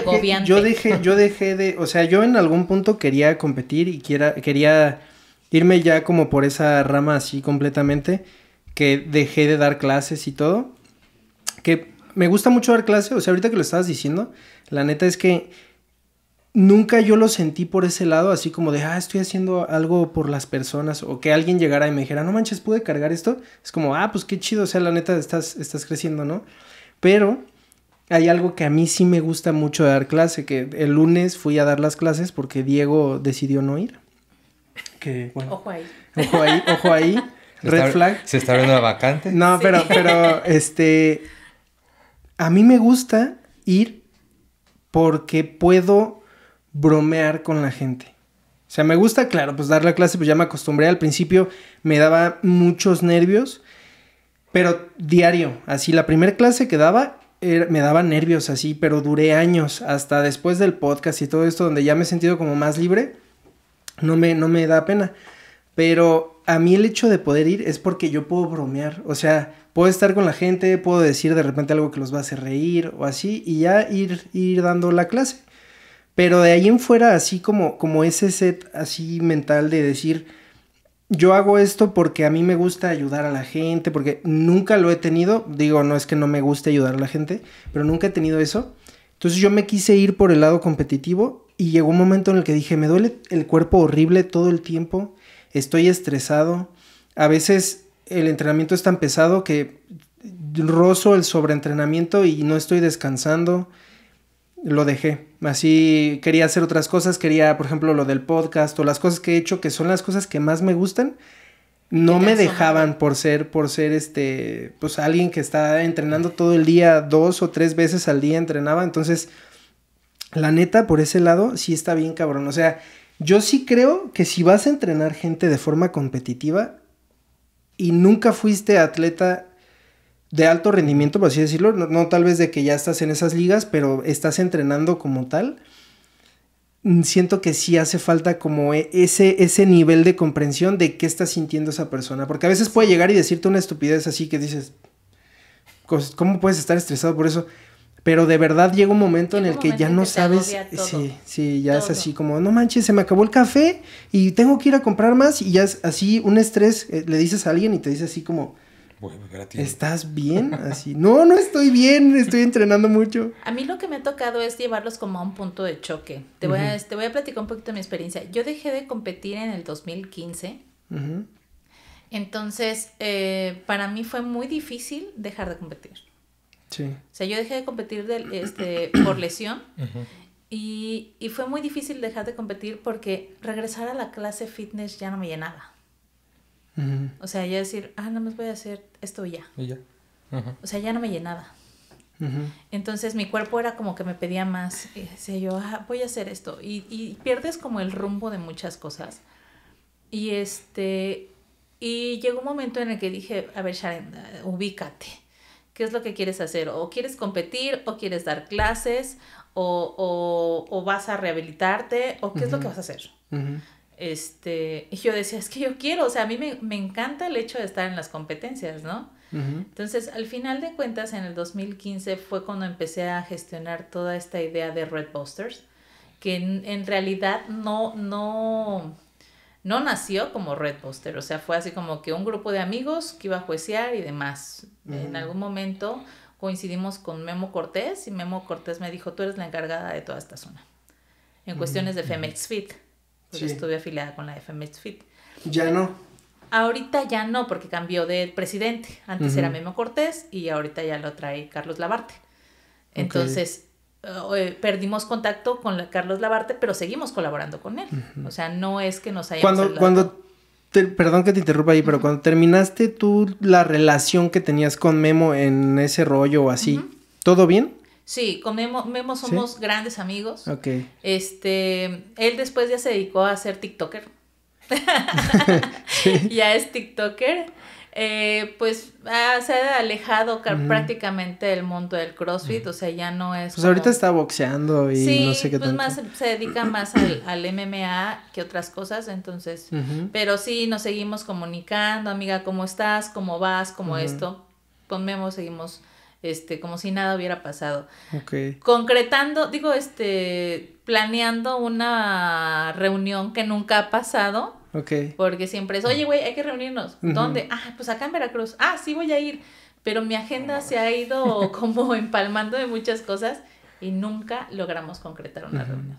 S3: yo dejé,
S1: yo dejé de, o sea, yo en algún punto quería competir y quiera, quería irme ya como por esa rama así completamente, que dejé de dar clases y todo, que me gusta mucho dar clases, o sea, ahorita que lo estabas diciendo, la neta es que nunca yo lo sentí por ese lado, así como de, ah, estoy haciendo algo por las personas, o que alguien llegara y me dijera, no manches, pude cargar esto. Es como, ah, pues qué chido, o sea, la neta, estás, estás creciendo, ¿no? Pero hay algo que a mí sí me gusta mucho dar clase, que el lunes fui a dar las clases porque Diego decidió no ir.
S3: Que, bueno, ojo ahí.
S1: Ojo ahí, ojo ahí. *laughs* Red flag.
S2: ¿Se está abriendo la vacante? No,
S1: pero, pero, *laughs* este, a mí me gusta ir porque puedo bromear con la gente. O sea, me gusta, claro, pues dar la clase, pues ya me acostumbré. Al principio me daba muchos nervios, pero diario, así, la primera clase que daba me daba nervios, así, pero duré años, hasta después del podcast y todo esto, donde ya me he sentido como más libre, no me, no me da pena. Pero a mí el hecho de poder ir es porque yo puedo bromear, o sea, puedo estar con la gente, puedo decir de repente algo que los va a hacer reír o así, y ya ir, ir dando la clase. Pero de ahí en fuera, así como, como ese set así mental de decir, yo hago esto porque a mí me gusta ayudar a la gente, porque nunca lo he tenido, digo, no es que no me guste ayudar a la gente, pero nunca he tenido eso. Entonces yo me quise ir por el lado competitivo y llegó un momento en el que dije, me duele el cuerpo horrible todo el tiempo, estoy estresado, a veces el entrenamiento es tan pesado que rozo el sobreentrenamiento y no estoy descansando lo dejé. Así quería hacer otras cosas, quería, por ejemplo, lo del podcast o las cosas que he hecho, que son las cosas que más me gustan, no me dejaban por ser, por ser este, pues alguien que está entrenando todo el día, dos o tres veces al día entrenaba. Entonces, la neta, por ese lado, sí está bien cabrón. O sea, yo sí creo que si vas a entrenar gente de forma competitiva y nunca fuiste atleta de alto rendimiento, por así decirlo, no, tal vez de que ya estás en esas ligas, pero estás entrenando como tal, mm, siento que sí hace falta como e, ese, ese nivel de comprensión de qué está sintiendo esa persona, porque a veces puede llegar y decirte una estupidez así que dices, ¿cómo puedes estar estresado por eso? Pero de verdad llega un momento en el que ya no sabes. sí, sí, ya es así como, no manches, se me acabó el café y tengo que ir a comprar más. Y ya es así un estrés. Eh, le dices a alguien y te dice así como, pues, ¿Estás bien? Así, no, no estoy bien, estoy entrenando
S3: mucho. A mí lo que me ha tocado es llevarlos como a un punto de choque. Te, voy, a, te este, voy a platicar un poquito de mi experiencia. Yo dejé de competir en el 2015. Entonces, eh, para mí fue muy difícil dejar de competir. Sí. O sea, yo dejé de competir este, *clears throat* por lesión. y fue muy difícil dejar de competir porque regresar a la clase fitness ya no me llenaba. O sea, ya decir, ah, nada más voy a hacer esto y ya.
S4: Y ya. O
S3: sea, ya no me llenaba. Entonces mi cuerpo era como que me pedía más, y eh, decía yo, ah, voy a hacer esto, y, pierdes como el rumbo de muchas cosas. Y este, y llegó un momento en el que dije, a ver Sharon, ubícate, ¿qué es lo que quieres hacer? ¿O quieres competir? ¿O quieres dar clases? ¿O, o vas a rehabilitarte? ¿O qué es lo que vas a hacer? Este, y yo decía, es que yo quiero, o sea, a mí me, encanta el hecho de estar en las competencias, ¿no?
S4: Entonces,
S3: al final de cuentas, en el 2015 fue cuando empecé a gestionar toda esta idea de Red Busters, que en, realidad no, no, no nació como Red Buster, o sea, fue así como que un grupo de amigos que iba a juecear y demás. En algún momento coincidimos con Memo Cortés y Memo Cortés me dijo, tú eres la encargada de toda esta zona, en cuestiones de Femex Fit pues estuve afiliada con la FM Fit. Ya no. Ahorita ya no, porque cambió de presidente. Antes era Memo Cortés y ahorita ya lo trae Carlos Labarte. Entonces, oh, eh, perdimos contacto con Carlos Labarte, pero seguimos colaborando con él. O sea, no es que nos hayamos... Cuando, cuando
S1: perdón que te interrumpa ahí, pero cuando terminaste tú la relación que tenías con Memo en ese rollo o así, ¿todo bien?
S3: Sí, con Memo, somos grandes amigos. Ok. Este, él después ya se dedicó a ser TikToker. *laughs* *laughs* Ya es TikToker. Eh, pues ah, se ha alejado prácticamente del mundo del CrossFit, o sea, ya no es... Pues ahorita está
S1: boxeando y no sé qué pues más
S3: se dedica *clears throat* más al, MMA que otras cosas, entonces, pero sí, nos seguimos comunicando, amiga, ¿cómo estás? ¿Cómo vas? ¿Cómo esto? Con Memo seguimos este, como si nada hubiera pasado. Concretando, digo, este, planeando una reunión que nunca ha pasado. Porque siempre es, oye, güey, hay que reunirnos. ¿Dónde? Ah, pues acá en Veracruz. Ah, sí voy a ir. Pero mi agenda se ha ido *laughs* como empalmando de muchas cosas y nunca logramos concretar una
S1: reunión.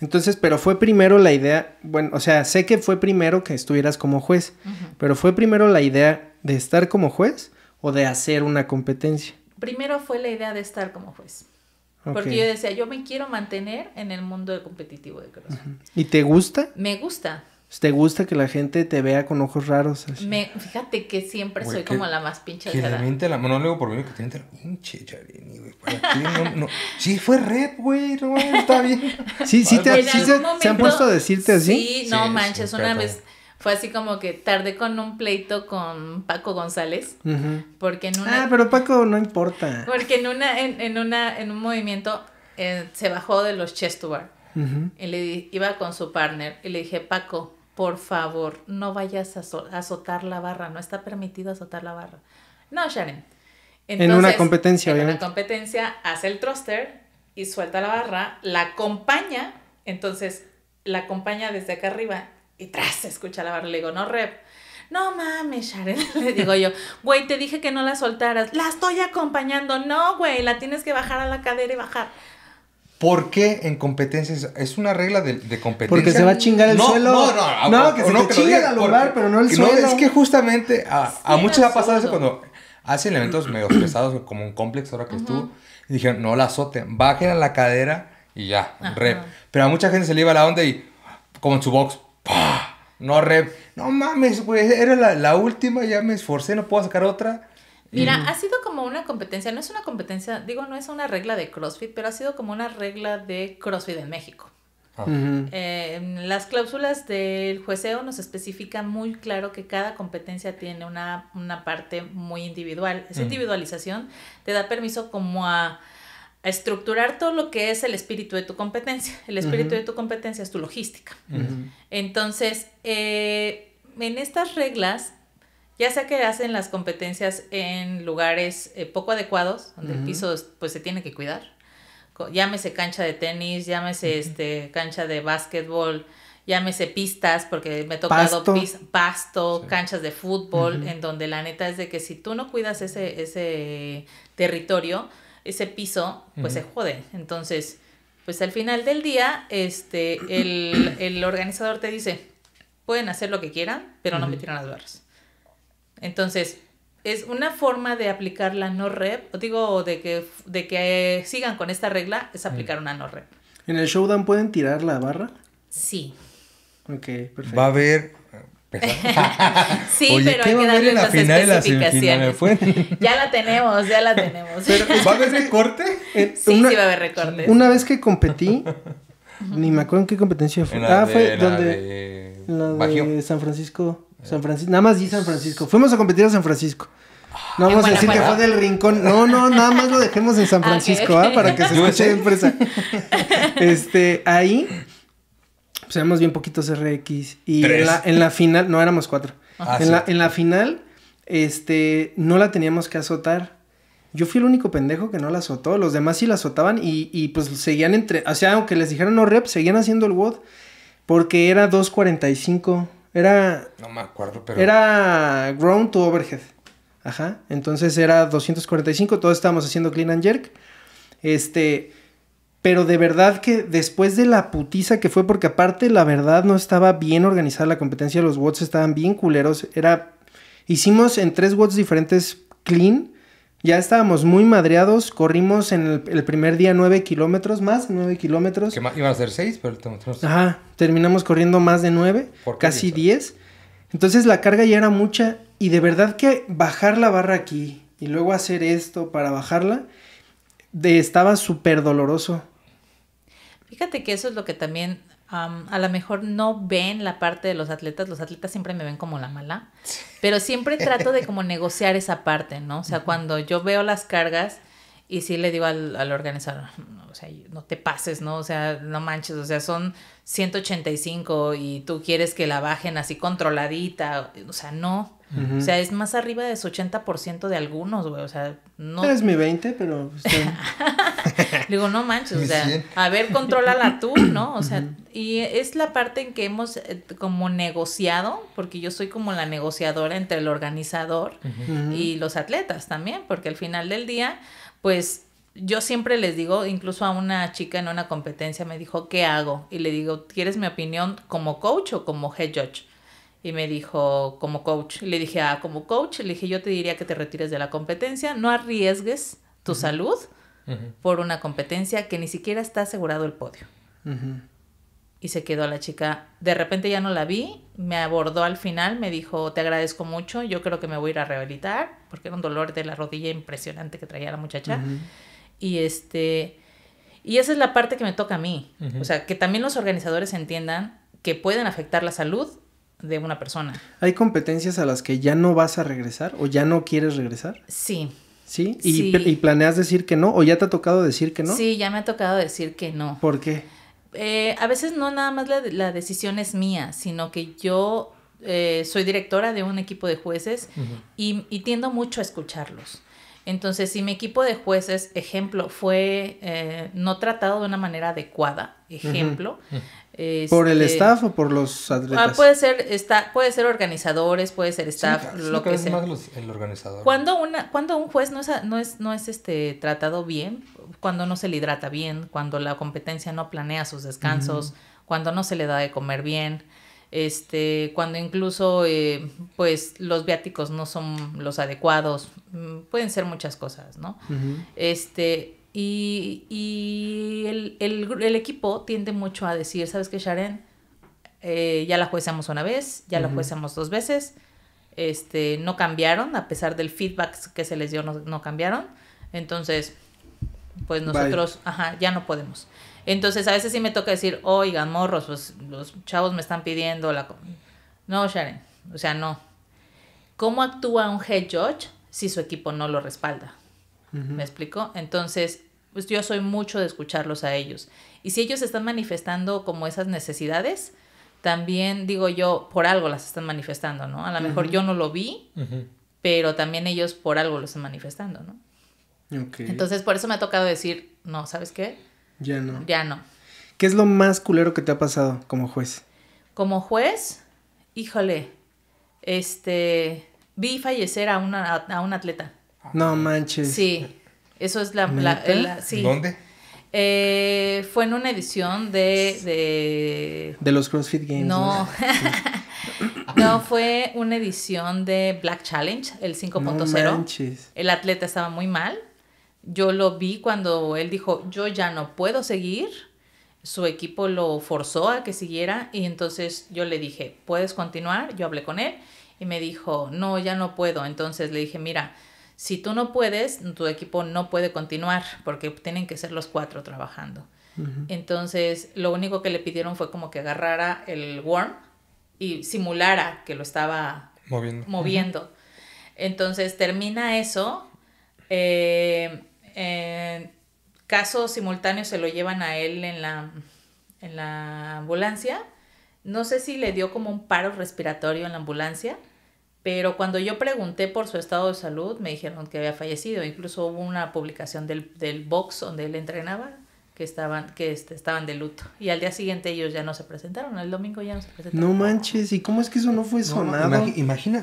S1: Entonces, pero fue primero la idea, bueno, o sea, sé que fue primero que estuvieras como juez, pero fue primero la idea de estar como juez o de hacer una competencia
S3: primero fue la idea de estar como juez.
S1: Porque yo decía,
S3: yo me quiero mantener en el mundo competitivo de CrossFit.
S1: ¿Y te gusta?
S3: Me gusta.
S1: Pues, ¿Te gusta que la gente te vea con ojos raros?
S3: fíjate que siempre soy como la más pinche que de
S1: la la monólogo por mí, que te miente la pinche güey.
S2: No, Sí, fue red,
S3: güey, no, está bien. Sí, sí, te, sí se, han puesto a decirte así. Sí, no manches, una vez fue así como que tardé con un pleito con Paco González. Porque en una. Ah, pero
S1: Paco no importa.
S3: Porque en una, en, una, en un movimiento eh, se bajó de los chest Y le iba con su partner. Y le dije, Paco, por favor, no vayas a azotar la barra. No está permitido azotar la barra. No, Sharon. en una competencia, en una competencia hace el thruster y suelta la barra, la acompaña, entonces la acompaña desde acá arriba y tras escucha la barra, le digo, no, rep. No mames, Sharon, *laughs* le digo yo, güey, te dije que no la soltaras. La estoy acompañando. No, güey, la tienes que bajar a la cadera y bajar.
S2: ¿Por qué en competencias? Es una regla de, de competencia. Porque se va a chingar el suelo. No, no, no. no que se te lugar, pero no el suelo. No, es que justamente a, sí, a muchos ha pasado eso cuando hacen eventos medio *clears throat* pesados, como un complex ahora que estuvo. Y dijeron, no la azoten, bajen a la cadera y ya, rep. Pero a mucha gente se le iba la onda y, como en su box, no re... No mames, güey, era la, última, ya me esforcé, no puedo sacar otra.
S3: Mira, ha sido como una competencia, no es una competencia, digo, no es una regla de CrossFit, pero ha sido como una regla de CrossFit en México. Ah. Eh, las cláusulas del jueceo nos especifican muy claro que cada competencia tiene una, parte muy individual. Esa individualización te da permiso como a estructurar todo lo que es el espíritu de tu competencia. El espíritu de tu competencia es tu logística. Entonces, eh, en estas reglas, ya sea que hacen las competencias en lugares eh, poco adecuados, donde el piso pues se tiene que cuidar, llámese cancha de tenis, llámese este, cancha de básquetbol, llámese pistas, porque me he tocado pasto, canchas de fútbol, en donde la neta es de que si tú no cuidas ese territorio, ese piso, pues se jode. Entonces, pues al final del día, este, el, organizador te dice, pueden hacer lo que quieran, pero no me tiran las barras. Entonces, es una forma de aplicar la no rep, digo, de que, de que sigan con esta regla, es aplicar una no rep.
S1: ¿En el showdown pueden tirar la barra? Sí. Ok, perfecto. Va a haber
S3: *laughs* sí, pero hay que darle la especificaciones. *laughs* ya la tenemos, ya la tenemos. Pero, ¿Va a haber *laughs* recorte? sí, eh, sí va a haber recortes. Una
S1: vez que competí, ni me acuerdo en qué competencia fue. ah, fue donde... La de San Francisco. Eh. San Francisco, nada más di San Francisco. Fuimos a competir a San Francisco. No vamos a decir que fue del rincón. No, no, nada más lo dejemos en San ah, Francisco, ¿ah? Para que se escuche de empresa. Este, ahí pues bien poquitos RX. Y En, la, final, no éramos cuatro. Ah, en, la, final, este, no la teníamos que azotar. Yo fui el único pendejo que no la azotó. Los demás sí la azotaban y, pues seguían entre. O sea, aunque les dijeron no rep, seguían haciendo el WOD. Porque era 2.45. Era.
S2: No me acuerdo, pero.
S1: Era ground to overhead. Ajá. Entonces era 245. Todos estábamos haciendo clean and jerk. Este. Pero de verdad que después de la putiza que fue, porque aparte la verdad no estaba bien organizada la competencia, los watts estaban bien culeros. Era. Hicimos en tres watts diferentes clean. Ya estábamos muy madreados, corrimos en el, primer día nueve kilómetros, más nueve kilómetros. Que
S2: iban a ser seis. pero
S1: terminamos. corriendo más de nueve. casi diez. Entonces la carga ya era mucha y de verdad que bajar la barra aquí y luego hacer esto para bajarla, de, estaba súper doloroso.
S3: Fíjate que eso es lo que también a lo mejor no ven la parte de los atletas. Los atletas siempre me ven como la mala, pero siempre trato de como *laughs* negociar esa parte, ¿no? O sea, cuando yo veo las cargas y sí le digo al, organizador, o sea, no te pases, ¿no? O sea, no manches, o sea, son 185 y tú quieres que la bajen así controladita, o sea, no. O sea, es más arriba de su 80% de algunos, güey. O sea, no. Es mi
S1: 20, pero. Pues,
S3: *laughs* digo, no manches, o sea, a ver, la tú, ¿no? O sea, y es la parte en que hemos eh, como negociado, porque yo soy como la negociadora entre el organizador y los atletas también, porque al final del día, pues yo siempre les digo, incluso a una chica en una competencia me dijo, ¿qué hago? Y le digo, ¿quieres mi opinión como coach o como head judge? y me dijo como coach. Le dije, a ah, como coach, le dije, yo te diría que te retires de la competencia, no arriesgues tu salud por una competencia que ni siquiera está asegurado el podio. Y se quedó la chica, de repente ya no la vi, me abordó al final, me dijo, te agradezco mucho, yo creo que me voy a ir a rehabilitar, porque era un dolor de la rodilla impresionante que traía la muchacha. Y este... Y esa es la parte que me toca a mí. O sea, que también los organizadores entiendan que pueden afectar la salud de una persona.
S1: ¿Hay competencias a las que ya no vas a regresar o ya no quieres regresar?
S3: Sí. ¿Sí? ¿Y,
S1: planeas decir que no? ¿O ya te ha tocado decir que no? Sí,
S3: ya me ha tocado decir que no. ¿Por qué? Eh, a veces no nada más la, la, decisión es mía, sino que yo eh, soy directora de un equipo de jueces y, tiendo mucho a escucharlos. Entonces, si mi equipo de jueces, ejemplo, fue eh, no tratado de una manera adecuada, ejemplo, ¿Por el este, staff o por los ah, atletas? Ah, puede ser, está, puede ser organizadores, puede ser staff, lo que, Más
S2: el organizador. Cuando,
S3: una, cuando un juez no es, no es, no es este, tratado bien, cuando no se le hidrata bien, cuando la competencia no planea sus descansos, cuando no se le da de comer bien, este, cuando incluso eh, pues los viáticos no son los adecuados, mm, pueden ser muchas cosas, ¿no? Este, y, el, equipo tiende mucho a decir, ¿sabes qué, Sharon? Eh, ya la juezamos una vez, ya la juezamos dos veces, este, no cambiaron, a pesar del feedback que se les dio, no, cambiaron. Entonces, pues nosotros, ajá, ya no podemos. Entonces, a veces sí me toca decir, oigan, morros, pues, los chavos me están pidiendo la... No, Sharon, o sea, no. ¿Cómo actúa un head judge si su equipo no lo respalda? ¿Me explico? Entonces, pues yo soy mucho de escucharlos a ellos. Y si ellos están manifestando como esas necesidades, también digo yo, por algo las están manifestando, ¿no? A lo mejor yo no lo vi, pero también ellos por algo lo están manifestando, ¿no? Entonces por eso me ha tocado decir, no, ¿sabes qué? Ya no. Ya no.
S1: ¿Qué es lo más culero que te ha pasado como juez?
S3: Como juez, híjole, este, vi fallecer a, una, a un atleta.
S1: No manches.
S3: Sí. Eso es la... ¿Dónde? Eh, fue en una edición de,
S1: de... los CrossFit Games. No.
S3: *laughs* No, fue una edición de Black Challenge, el 5.0. el atleta estaba muy mal. Yo lo vi cuando él dijo, yo ya no puedo seguir. Su equipo lo forzó a que siguiera y entonces yo le dije, ¿puedes continuar? Yo hablé con él y me dijo, no, ya no puedo. Entonces le dije, mira, si tú no puedes, tu equipo no puede continuar porque tienen que ser los cuatro trabajando. Entonces, lo único que le pidieron fue como que agarrara el worm y simulara que lo estaba moviendo. Entonces, termina eso. Eh, en caso simultáneo se lo llevan a él en la, en la ambulancia. No sé si le dio como un paro respiratorio en la ambulancia pero cuando yo pregunté por su estado de salud, me dijeron que había fallecido. Incluso hubo una publicación del, del box donde él entrenaba, que estaban, que este, estaban de luto. Y al día siguiente ellos ya no se presentaron, el domingo ya no se presentaron.
S2: No manches, ¿y cómo es que eso no fue sonado? No,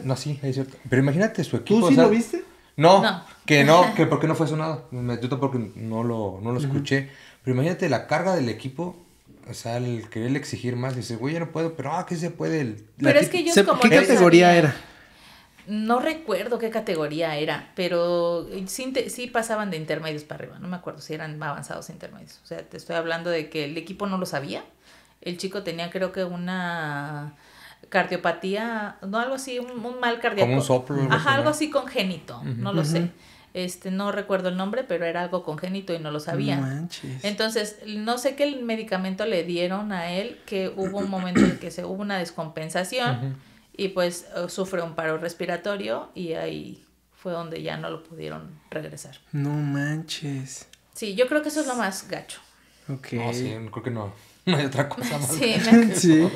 S2: no, sí, es cierto. Pero imagínate su equipo. ¿Tú sí lo viste? No, que no, *laughs* que por qué no fue sonado. Yo porque no lo, no lo escuché. Pero imagínate la carga del equipo o sea, el quererle exigir más, dice, güey, ya no puedo, pero ah, ¿qué se puede? El, pero es que ¿Qué categoría era?
S3: no recuerdo qué categoría era, pero sí, pasaban de intermedios para arriba, no me acuerdo si eran avanzados e intermedios. O sea, te estoy hablando de que el equipo no lo sabía. El chico tenía creo que una cardiopatía, no algo así, un, mal cardíaco. Como un soplo. Ajá, algo así congénito, no lo sé. Este, no recuerdo el nombre, pero era algo congénito y no lo sabía. Entonces, no sé qué medicamento le dieron a él, que hubo un momento en que se hubo una descompensación y pues eh, sufre un paro respiratorio y ahí fue donde ya no lo pudieron regresar.
S1: No manches.
S3: Sí, yo creo que eso es lo más gacho.
S2: Ok. No, sí, creo que no. *laughs* hay otra cosa más. Sí, sí. Yo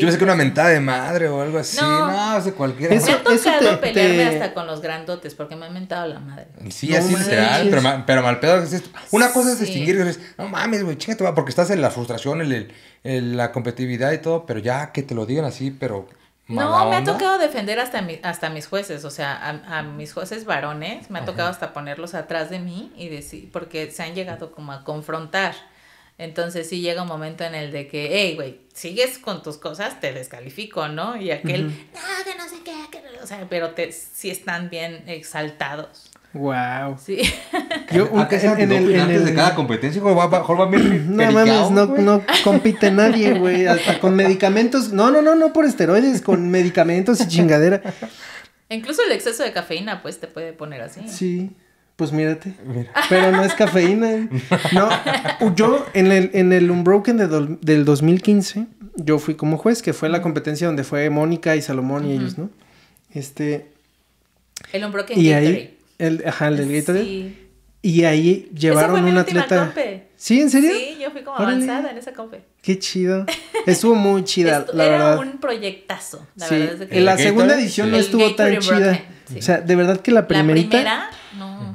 S2: pensé que una mentada de madre o algo así. No, no cualquiera. Eso, me ha tocado te, pelearme hasta
S3: con los grandotes porque me ha mentado la madre. Sí,
S2: así literal, pero, pero, mal pedo. Una ah, cosa es distinguir, dices, no mames, güey, chingate, porque estás en la frustración, en, el, en la competitividad y todo, pero ya que te lo digan así, pero no, me ha tocado
S3: defender hasta, hasta mis jueces, o sea, a, mis jueces varones, me ha tocado hasta ponerlos atrás de mí y decir, porque se han llegado como a confrontar. Entonces sí llega un momento en el de que, hey, güey, sigues con tus cosas, te descalifico, ¿no? Y aquel, no, que no sé qué, que o sea, pero te, sí están bien exaltados.
S1: Wow.
S3: Sí. *laughs* Ah, ah, en, antes de
S1: cada competencia, mejor va, *clears throat* *clears throat* No mames, no, no, compite nadie, güey. Hasta con medicamentos. No, no, no, no por esteroides, con *laughs* medicamentos y chingadera.
S3: Incluso el exceso de cafeína, pues te puede poner así. Sí.
S1: Pues mírate. Pero no es cafeína. No, yo en el, en el Unbroken del 2015, yo fui como juez, que fue la competencia donde fue Mónica y Salomón y ellos, ¿no? Este.
S3: El Unbroken y Ahí,
S1: el, ajá, el del Gatorade. Y ahí llevaron un atleta.
S3: ¿Sí, en serio? Sí, yo fui como avanzada en esa compe.
S1: Qué chido. *laughs* Estuvo muy chida, la era
S3: un proyectazo, la verdad. Es que la segunda edición no estuvo tan chida.
S1: O sea, de verdad que la primerita. La primera, no.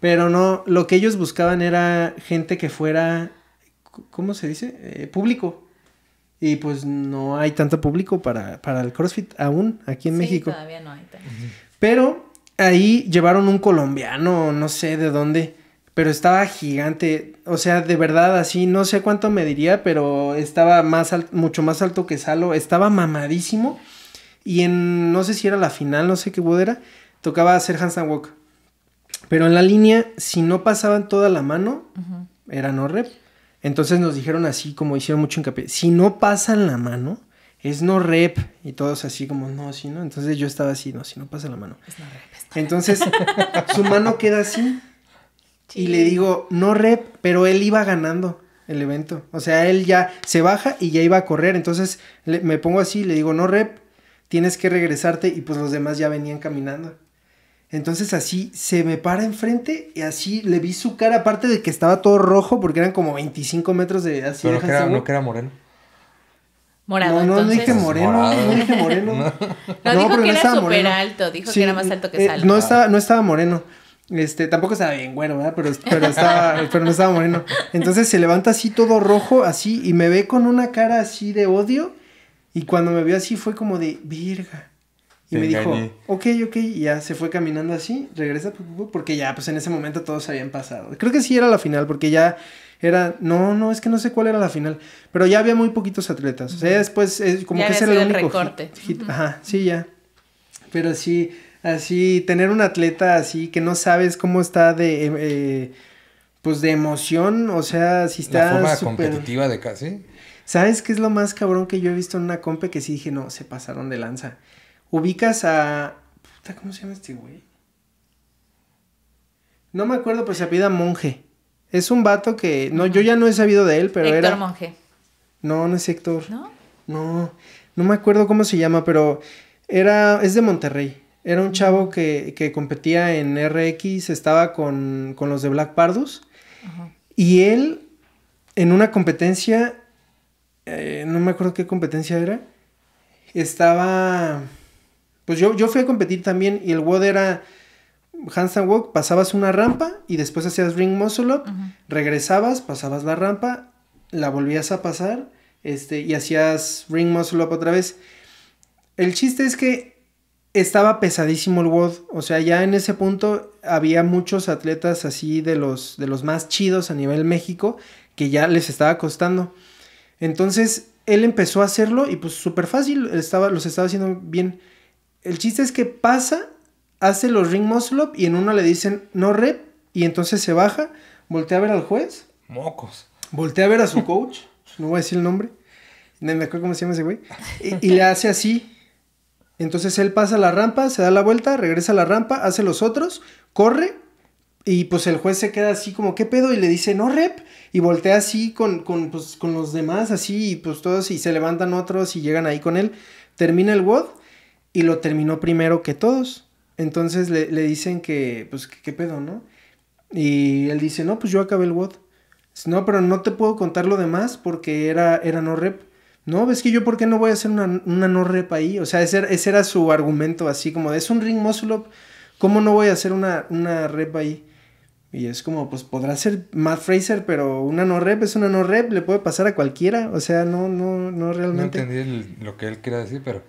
S1: Pero no, lo que ellos buscaban era gente que fuera, ¿cómo se dice? Eh, público. Y pues no hay tanto público para, para el CrossFit aún aquí en México.
S4: Todavía no hay tanto.
S1: Pero ahí llevaron un colombiano, no sé de dónde, pero estaba gigante, o sea, de verdad así, no sé cuánto me diría, pero estaba más mucho más alto que Salo, estaba mamadísimo y en no sé si era la final, no sé qué boda era, tocaba hacer Hansan Walk. Pero en la línea, si no pasaban toda la mano, era no rep. Entonces nos dijeron así, como hicieron mucho hincapié, si no pasan la mano, es no rep y todos así como no, sí, no. Entonces yo estaba así, no, si no pasa la mano.
S4: Es no rep.
S1: Entonces su mano queda así y le digo no rep, pero él iba ganando el evento. O sea, él ya se baja y ya iba a correr. Entonces me pongo así, le digo no rep, tienes que regresarte y pues los demás ya venían caminando. Entonces así se me para enfrente y así le vi su cara, aparte de que estaba todo rojo porque eran como 25 metros de así. Pero no que era moreno.
S3: Morado, no, no, no dije moreno, no dije moreno. *laughs* no, dijo que no era súper alto, dijo que era más alto que eh, no, estaba,
S1: no estaba moreno. Este, tampoco estaba bien güero, ¿verdad? Pero, pero, estaba, *laughs* pero no estaba moreno. Entonces se levanta así todo rojo, así, y me ve con una cara así de odio. Y cuando me vio así fue como de, virga. Y me dijo, ok, ok, y ya se fue caminando así, regresa, porque ya, pues en ese momento todos habían pasado. Creo que sí era la final, porque ya era, no, no, es que no sé cuál era la final, pero ya había muy poquitos atletas. O sea, después, es, como que ese el único. Recorte. Ajá, sí, ya. Pero sí, así, tener un atleta así que no sabes cómo está de. Eh, eh, pues de emoción, o sea, si está. La forma competitiva de casi. ¿Sabes qué es lo más cabrón que yo he visto en una compa? que sí dije, no, se pasaron de lanza? Ubicas a. ¿cómo se llama este güey? No me acuerdo, pues se apida Monje. Es un vato que. No, yo ya no he sabido de él, pero era. Héctor Monje. No, no es Héctor. ¿No? No. No me acuerdo cómo se llama, pero era. es de Monterrey. Era un chavo que, que competía en RX, estaba con, con los de Black Pardus. Y él, en una competencia. Eh, no me acuerdo qué competencia era. Estaba. Pues yo, yo fui a competir también y el WOD era handstand walk, pasabas una rampa y después hacías ring muscle up, regresabas, pasabas la rampa, la volvías a pasar este, y hacías ring muscle up otra vez. El chiste es que estaba pesadísimo el WOD, o sea, ya en ese punto había muchos atletas así de los, de los más chidos a nivel México que ya les estaba costando. Entonces, él empezó a hacerlo y pues súper fácil, estaba, los estaba haciendo bien. El chiste es que pasa hace los ring muscle up y en uno le dicen no rep y entonces se baja, voltea a ver al juez. Mocos. Voltea a ver a su coach, no voy a decir el nombre, no me acuerdo cómo se llama ese güey, y, le hace así. Entonces él pasa la rampa, se da la vuelta, regresa a la rampa, hace los otros, corre y pues el juez se queda así como, ¿qué pedo? Y le dice, no rep. Y voltea así con, con pues, los demás, así, y pues todos, y se levantan otros y llegan ahí con él. Termina el WOD y lo terminó primero que todos. Entonces le, dicen que, pues, ¿qué, pedo, no? Y él dice, no, pues yo acabé el WOD. No, pero no te puedo contar lo demás porque era, era no rep. No, ves que yo, ¿por qué no voy a hacer una, no rep ahí? O sea, ese, era su argumento, así como, es un ring muscle ¿cómo no voy a hacer una, una rep ahí? Y es como, pues podrá ser Matt Fraser, pero una no rep es una no rep, le puede pasar a cualquiera. O sea, no, no, no realmente.
S2: No entendí lo que él quería decir, pero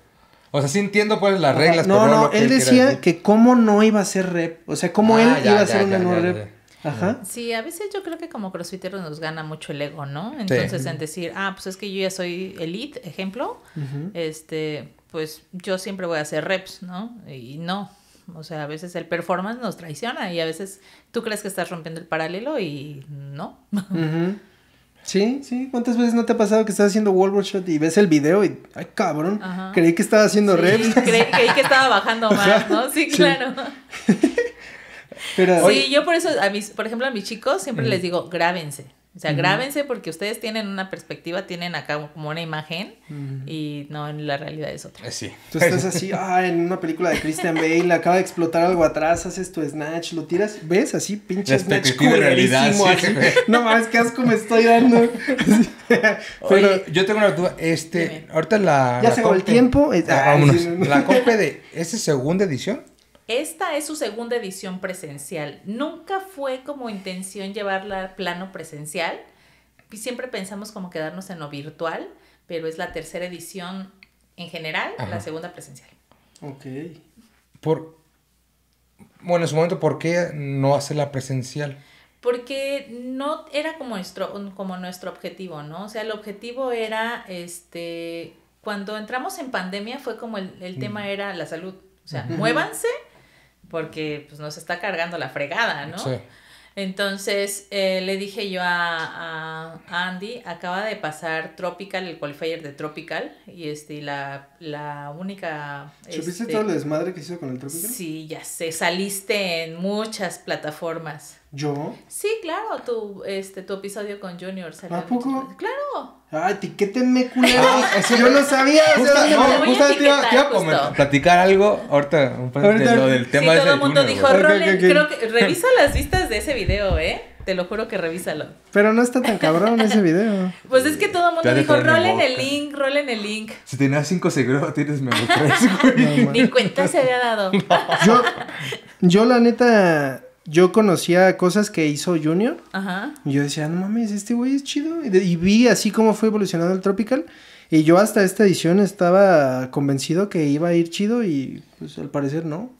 S2: o sea, sí entiendo cuáles las reglas. No, no, él, decía
S1: que cómo no iba a ser rep. O sea, cómo ah, él iba a ser una no rep. Ajá.
S3: Sí, a veces yo creo que como crossfiteros nos gana mucho el ego, ¿no? Entonces, en decir, ah, pues es que yo ya soy elite, ejemplo, este, pues yo siempre voy a hacer reps, ¿no? Y no. O sea, a veces el performance nos traiciona y a veces tú crees que estás rompiendo el paralelo y no.
S1: Ajá. Sí, sí. ¿Cuántas veces no te ha pasado que estás haciendo wall shot y ves el video y, ay, cabrón, creí que estaba haciendo reps? *laughs* Creí,
S3: que estaba bajando más, ¿no? Sí, claro. *laughs*
S1: Sí. Pero, yo
S3: por eso, a mis, por ejemplo, a mis chicos siempre les digo, grábense. O sea, grábense porque ustedes tienen una perspectiva, tienen acá como una imagen y no, la realidad es otra. Eh, sí. Tú estás así,
S1: *laughs* ah, en una película de Christian Bale, acaba de explotar algo atrás, haces tu snatch, lo tiras, ves así, pinche este snatch No mames, qué
S3: asco me estoy dando.
S1: *laughs* yo tengo una duda, este, ahorita la...
S2: Ya se acabó el tiempo. La copia de, ¿es segunda edición?
S3: Esta es su segunda edición presencial. Nunca fue como intención llevarla al plano presencial. Siempre pensamos como quedarnos en lo virtual, pero es la tercera edición en general, la segunda presencial.
S1: Ok. Por,
S2: bueno, en su momento, ¿por qué no hace la presencial?
S3: Porque no era como nuestro, como nuestro objetivo, ¿no? O sea, el objetivo era, este, cuando entramos en pandemia fue como el, tema mm. era la salud. O sea, muévanse porque pues, nos está cargando la fregada, ¿no? Entonces eh, le dije yo a, Andy, acaba de pasar Tropical, el qualifier de Tropical, y este, la, única... ¿Supiste este, todo el desmadre
S1: que hizo con el Tropical? Sí,
S3: ya sé, saliste en muchas plataformas. ¿Yo? Sí, claro, tu, este, tu episodio con Junior salió. ¿A poco? Claro.
S1: Ah, etiquétenme, culeros. *laughs* Eso yo no sabía. Justamente no, me te iba, iba
S2: a platicar algo. Ahorita, un poco de lo del tema sí, todo el
S1: mundo dijo, rolen, creo
S3: que revisa las vistas de ese video, ¿eh? Te lo juro que revísalo.
S1: Pero no está tan cabrón ese video.
S3: Pues es que todo el mundo dijo, rolen el link, rolen el link. Si
S1: tenías cinco seguidores, tienes me *laughs* gusta.
S3: Ni cuenta se había dado.
S1: Yo, yo la neta yo conocía cosas que hizo Junior. Ajá. Y yo decía, no mames, este güey es chido. Y, vi así cómo fue evolucionando el Tropical. Y yo hasta esta edición estaba convencido que iba a ir chido y pues al parecer no.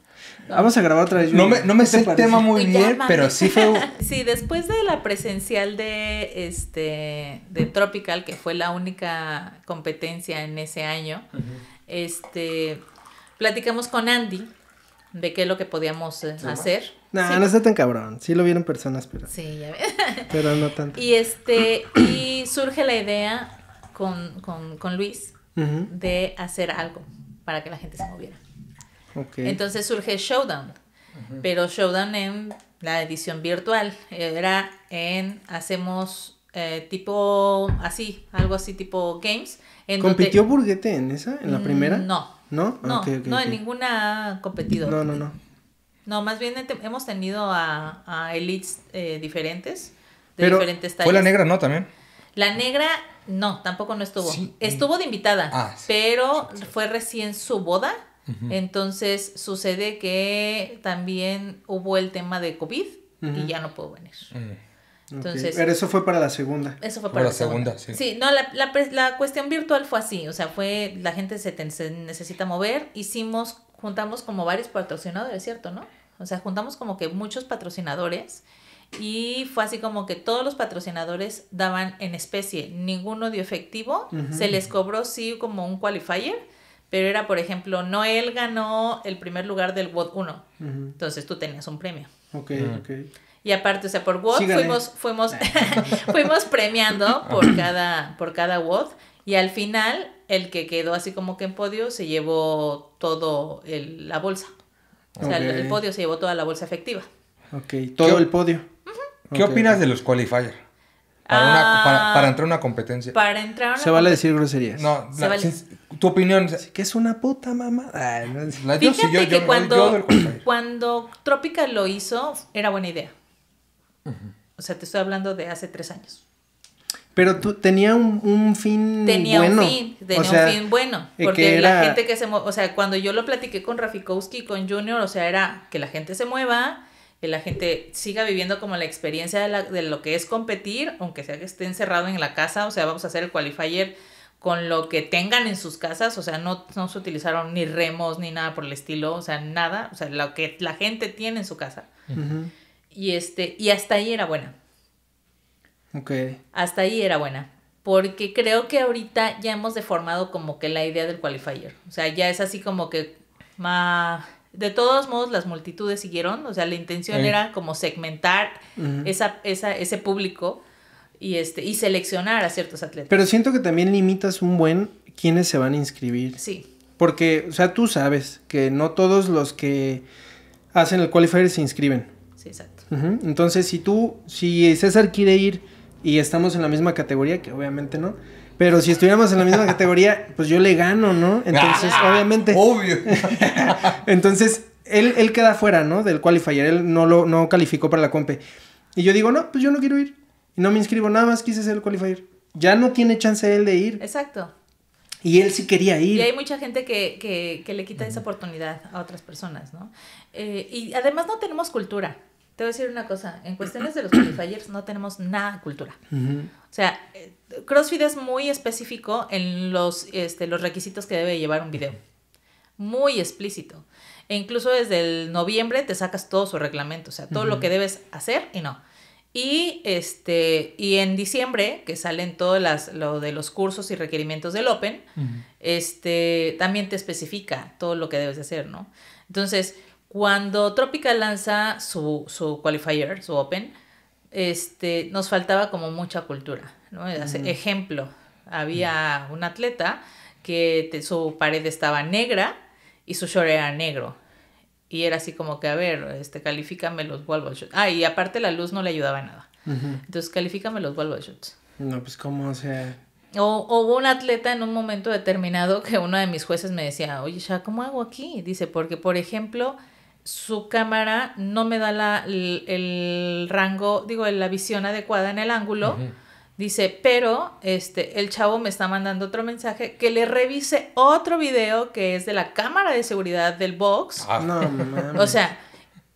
S1: Vamos a grabar otra vez.
S3: No me,
S2: no me
S1: sé el *laughs*
S3: tema muy bien, pero sí fue. *laughs* sí, después de la presencial de este de Tropical, que fue la única competencia en ese año, este platicamos con Andy, de qué es lo que podíamos eh, hacer. No, no está
S1: tan cabrón. Sí lo vieron personas, pero. Sí, ya *laughs* Pero no tanto.
S3: Y este, y surge la idea con, Luis de hacer algo para que la gente se moviera. Entonces surge Showdown. Pero Showdown en la edición virtual. Eh, era en hacemos eh, tipo así, algo así tipo games. En ¿Compitió
S1: Burguete en esa? ¿En la primera? No. ¿No? No, ah, en
S3: ninguna competido. No, no, no. No, más bien hemos tenido a, a elites eh, diferentes, de diferentes tallas. Fue la negra, ¿no? También. La negra, no, tampoco no estuvo. Eh. Estuvo de invitada, ah, pero fue recién su boda. Entonces sucede que también hubo el tema de COVID y ya no pudo venir.
S1: Mm. Pero eso fue para la segunda. Eso fue para, la segunda. sí. Sí,
S3: no, la, la, cuestión virtual fue así, o sea, fue la gente se, necesita mover, hicimos, juntamos como varios patrocinadores, ¿cierto? ¿No? O sea, juntamos como que muchos patrocinadores y fue así como que todos los patrocinadores daban en especie, ninguno dio efectivo, se les cobró sí como un qualifier, pero era, por ejemplo, Noel ganó el primer lugar del WOD 1, entonces tú tenías un premio. Ok, ok. Y aparte, o sea, por WOD fuimos, fuimos, ah. *laughs* fuimos premiando por cada, por cada WOD. Y al final, el que quedó así como que en podio se llevó todo el, la bolsa. O sea, el, podio se llevó toda la bolsa efectiva.
S2: Ok, todo el podio. ¿Qué opinas de los qualifiers?
S3: Ah, para, para, entrar
S2: a una competencia. Para
S3: entrar Se vale
S2: decir groserías. No, tu
S1: opinión. ¿Qué es una puta mamada. Fíjate yo, que yo, cuando, yo
S3: cuando Tropical lo hizo, era buena idea. O sea, te estoy hablando de hace tres años.
S1: Pero tú, tenía un, fin tenía bueno. Tenía un fin, tenía un fin bueno. Eh, porque la gente
S3: que se o sea, cuando yo lo platiqué con Rafikowski, con Junior, o sea, era que la gente se mueva, que la gente siga viviendo como la experiencia de, lo que es competir, aunque sea que esté encerrado en la casa, o sea, vamos a hacer el qualifier con lo que tengan en sus casas, o sea, no, no se utilizaron ni remos ni nada por el estilo, o sea, nada, o sea, lo que la gente tiene en su casa. Y, este, y hasta ahí era buena. Ok. Hasta ahí era buena. Porque creo que ahorita ya hemos deformado como que la idea del qualifier. O sea, ya es así como que... De todos modos, las multitudes siguieron. O sea, la intención era como segmentar esa, ese público y, este, y seleccionar a ciertos atletas. Pero
S1: siento que también limitas un buen quiénes se van a inscribir. Sí. Porque, o sea, tú sabes que no todos los que hacen el qualifier se inscriben. Sí, exacto. Entonces, si tú, si César quiere ir y estamos en la misma categoría, que obviamente no, pero si estuviéramos en la misma *laughs* categoría, pues yo le gano, ¿no? Ah, entonces, obviamente. Obvio. *laughs* entonces, él, él queda fuera, ¿no? Del qualifier, él no lo no calificó para la compe. Y yo digo, no, pues yo no quiero ir. Y no me inscribo, nada más quise ser el qualifier. Ya no tiene chance él de ir. Exacto. Y él sí quería ir. Y hay
S3: mucha gente que, le quita esa oportunidad a otras personas, ¿no? Eh, y además no tenemos cultura. Te voy a decir una cosa, en cuestiones de los qualifiers no tenemos nada de cultura. O sea, eh, CrossFit es muy específico en los, este, los requisitos que debe llevar un video. Muy explícito. E incluso desde el noviembre te sacas todo su reglamento, o sea, todo lo que debes hacer y no. Y este y en diciembre, que salen todos las de los cursos y requerimientos del Open, este también te especifica todo lo que debes hacer, ¿no? Entonces, cuando Tropical lanza su, qualifier, su Open, este, nos faltaba como mucha cultura. ¿no? Mm. Ejemplo, había mm. un atleta que su pared estaba negra y su short era negro. Y era así como que, a ver, este, califícame los wall ball shots. Ah, y aparte la luz no le ayudaba nada. Entonces, califícame los wall ball shots.
S1: No, pues cómo se...
S3: O, hubo un atleta en un momento determinado que uno de mis jueces me decía, oye, ya, ¿cómo hago aquí? Dice, porque, por ejemplo, su cámara no me da la, el, rango, digo, la visión adecuada en el ángulo. Dice, pero este, el chavo me está mandando otro mensaje que le revise otro video que es de la cámara de seguridad del box. Ah, no, *laughs* o sea,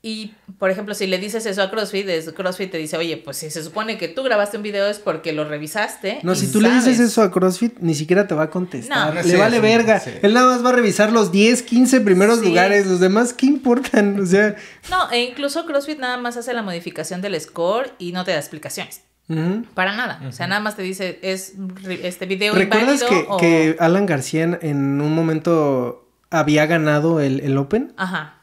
S3: y, por ejemplo, si le dices eso a CrossFit, CrossFit te dice, oye, pues si se supone que tú grabaste un video es porque lo revisaste. No, si tú le dices
S1: eso a CrossFit, ni siquiera te va a contestar. No. Le vale verga. Él nada más va a revisar los 10, 15 primeros lugares. Los demás, ¿qué importan? O sea.
S3: No, e incluso CrossFit nada más hace la modificación del score y no te da explicaciones. Para nada. O sea, nada más te dice, es este video ¿Recuerdas que, que
S1: Alan García en un momento había ganado el Open? Ajá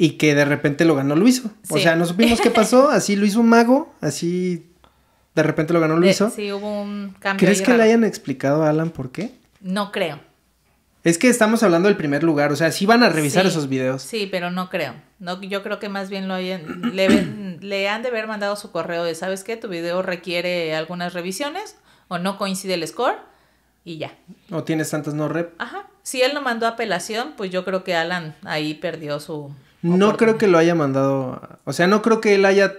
S1: y que de repente lo ganó Luiso. O sea, no supimos qué *laughs* pasó, así lo hizo un mago, así de repente lo ganó Luiso. Sí,
S3: hubo un cambio. ¿Crees que le hayan
S1: explicado a Alan por qué? No creo. Es que estamos hablando del primer lugar, o sea, sí van a revisar esos videos.
S3: Sí, pero no creo. No, yo creo que más bien lo hayan, *clears throat* le, han de haber mandado su correo de, ¿sabes qué? Tu video requiere algunas revisiones o no coincide el score y ya.
S1: O tienes tantas no rep. Ajá.
S3: Si él no mandó apelación, pues yo creo que Alan ahí perdió su,
S1: no creo que lo haya mandado. O sea, no creo que él haya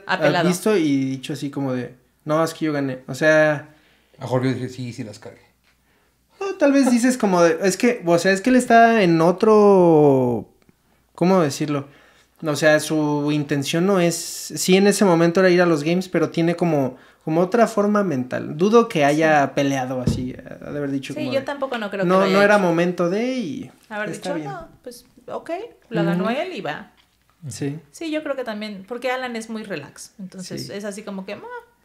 S1: visto y dicho así como de. No, es que yo gané. O sea. A Jorge dije, sí, sí las cargué. No, tal vez dices como de. Es que, o sea, es que él está en otro. ¿Cómo decirlo? O sea, su intención no es. Sí, en ese momento era ir a los games, pero tiene como. Como otra forma mental. Dudo que haya peleado así, de haber dicho. Sí, yo tampoco no creo no, que No, no era momento de y.
S3: Haber dicho, no, pues ok, la ganó él y va. Sí. Sí, yo creo que también, porque Alan es muy relax, entonces es así como que... Ah".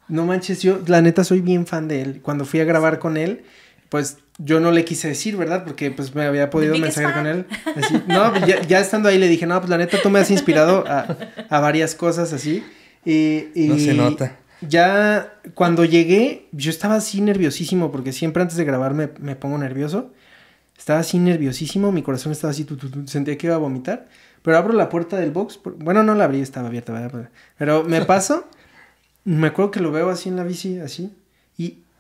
S1: No manches, yo la neta soy bien fan de él. Cuando fui a grabar con él, pues yo no le quise decir, ¿verdad? Porque pues me había podido mensajear con él. *laughs* No, pues, ya, estando ahí le dije, no, pues la neta tú me has inspirado a, varias cosas así. Y, no se nota. Ya cuando llegué, yo estaba así nerviosísimo porque siempre antes de grabar me pongo nervioso. Estaba así nerviosísimo, mi corazón estaba así, sentía que iba a vomitar. Pero abro la puerta del box, bueno, no la abrí, estaba abierta, Pero me *laughs* paso, me acuerdo que lo veo así en la bici, así,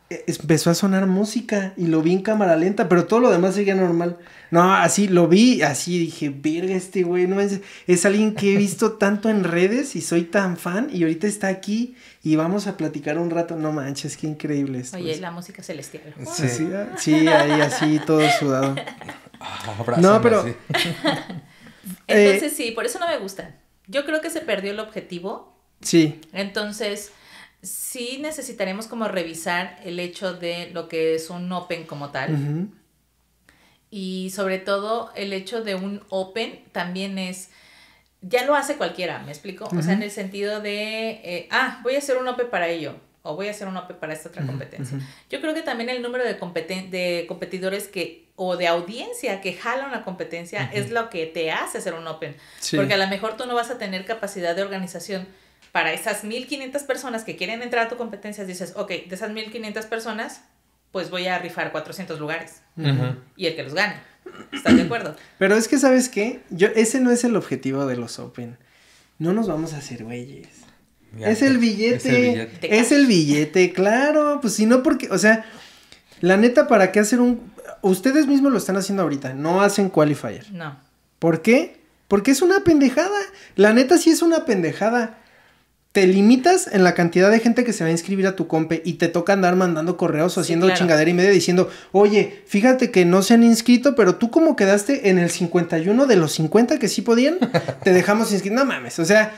S1: e, empezó a sonar música y lo vi en cámara lenta, pero todo lo demás seguía normal. No, así lo vi, así dije, verga este güey, no es, es alguien que he visto *laughs* tanto en redes y soy tan fan y ahorita está aquí y vamos a platicar un rato. No manches, qué increíble esto. Oye, es.
S3: la música celestial. Sí, ahí así
S1: todo sudado. Ah, no, pero... *laughs*
S3: Entonces sí, por eso no me gusta. Yo creo que se perdió el objetivo. Sí. Entonces sí necesitaremos como revisar el hecho de lo que es un open como tal. Y sobre todo el hecho de un open también es, ya lo hace cualquiera, ¿me explico? O sea, en el sentido de, eh, ah, voy a hacer un open para ello o voy a hacer un open para esta otra competencia. Yo creo que también el número de, de competidores que o de audiencia que jala una competencia es lo que te hace hacer un open. Porque a lo mejor tú no vas a tener capacidad de organización para esas 1500 personas que quieren entrar a tu competencia, dices, ok, de esas 1500 personas, pues voy a rifar 400 lugares. Y el que los gane. ¿Estás de
S1: acuerdo? *clears throat* Pero es que, ¿sabes qué? Yo, ese no es el objetivo de los Open. No nos vamos a hacer güeyes. es el billete. Es el billete. Es el billete, claro. Pues si no, porque, o sea, la neta, ¿para qué hacer un. Ustedes mismos lo están haciendo ahorita. No hacen qualifier. No. ¿Por qué? Porque es una pendejada. La neta sí es una pendejada te limitas en la cantidad de gente que se va a inscribir a tu compe y te toca andar mandando correos o haciendo chingadera y media diciendo, oye, fíjate que no se han inscrito, pero tú como quedaste en el 51 de los 50 que sí podían, *laughs* te dejamos inscrito. No mames, o sea,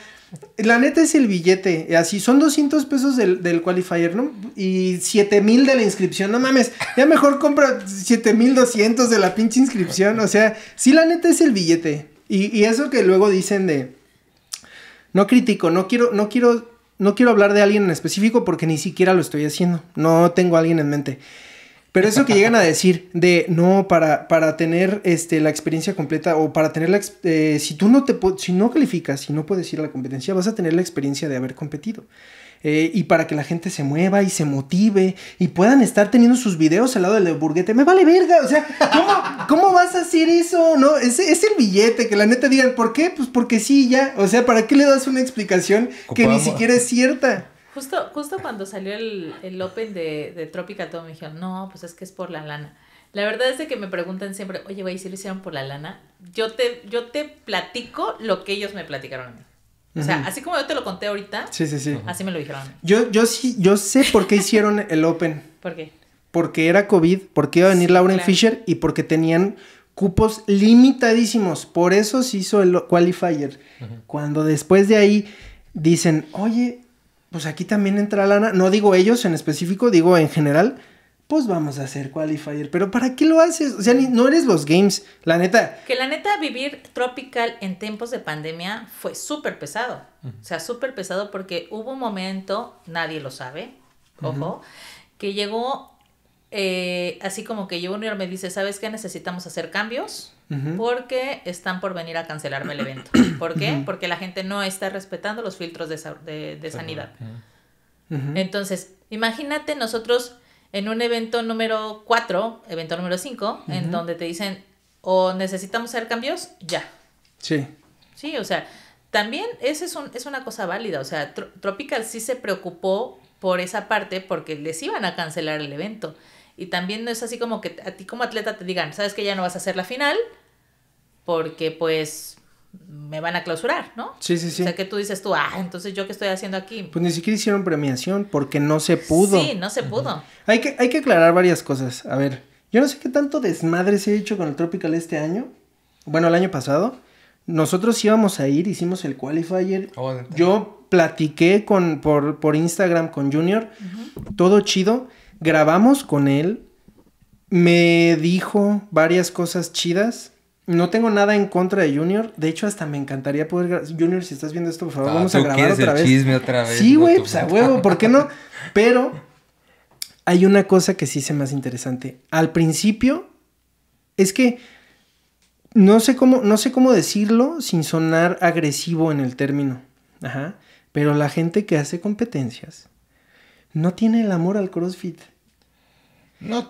S1: la neta es el billete, eh, así son 200 pesos del, qualifier, ¿no? Y 7000 mil de la inscripción, no mames, ya mejor compra 7200 de la pinche inscripción, o sea, sí la neta es el billete. y eso que luego dicen de no critico, no quiero, no quiero, no quiero hablar de alguien en específico porque ni siquiera lo estoy haciendo. No tengo a alguien en mente. Pero eso que llegan a decir de no, para, para tener este, la experiencia completa o para tener la. Eh, si tú no te si no calificas, si no puedes ir a la competencia, vas a tener la experiencia de haber competido. Eh, y para que la gente se mueva y se motive y puedan estar teniendo sus videos al lado del burguete. Me vale verga, o sea, ¿cómo, vas a hacer eso? No, es, es, el billete, que la neta digan, ¿por qué? Pues porque sí, ya. O sea, ¿para qué le das una explicación que ni siquiera es cierta?
S3: Justo, justo cuando salió el, el Open de, de Tropical Todo me dijeron, no, pues es que es por la lana. La verdad es que me preguntan siempre, oye, güey, si lo hicieron por la lana, yo te, yo te platico lo que ellos me platicaron a mí. O sea, así como yo te lo conté ahorita. Sí, sí, sí. Así me lo dijeron.
S1: Yo, yo sí, yo sé por qué hicieron el Open. *laughs* ¿Por qué? Porque era COVID, porque iba a venir Lauren Fisher y porque tenían cupos limitadísimos. Por eso se hizo el qualifier. Cuando después de ahí dicen, oye, pues aquí también entra lana. No digo ellos en específico, digo en general pues vamos a hacer qualifier. Pero ¿para qué lo haces? O sea, no eres los games, la neta.
S3: Que la neta vivir tropical en tiempos de pandemia fue súper pesado. O sea, súper pesado porque hubo un momento, nadie lo sabe, ojo, que llegó eh, así como que Junior me dice, ¿sabes qué? Necesitamos hacer cambios porque están por venir a cancelarme el evento. *coughs* ¿Por qué? Porque la gente no está respetando los filtros de sanidad. Entonces, imagínate nosotros en un evento número 4, evento número 5, en donde te dicen, o necesitamos hacer cambios, ya. Sí. Sí, o sea, también esa es, una cosa válida, o sea, Tropical sí se preocupó por esa parte porque les iban a cancelar el evento. Y también no es así como que a ti como atleta te digan, sabes que ya no vas a hacer la final porque pues me van a clausurar, ¿no? Sí, sí, sí. O sea, que tú dices tú, ah, entonces yo qué estoy haciendo aquí.
S1: Pues ni siquiera hicieron premiación porque no se pudo. Sí,
S3: no se pudo.
S1: Hay que, hay que aclarar varias cosas. A ver, yo no sé qué tanto desmadre se ha hecho con el Tropical este año. Bueno, el año pasado. Nosotros íbamos a ir, hicimos el qualifier. Ah, yo platiqué con, por, Instagram con Junior. Todo chido. Grabamos con él. Me dijo varias cosas chidas no tengo nada en contra de Junior. De hecho, hasta me encantaría poder. Junior, si estás viendo esto, por favor, ah, vamos a grabar otra vez. Chisme otra vez. Sí, güey, pues a huevo, ¿por qué no? *laughs* Pero hay una cosa que sí se más interesante. Al principio, es que no sé cómo, no sé cómo decirlo sin sonar agresivo en el término. Ajá. Pero la gente que hace competencias no tiene el amor al CrossFit.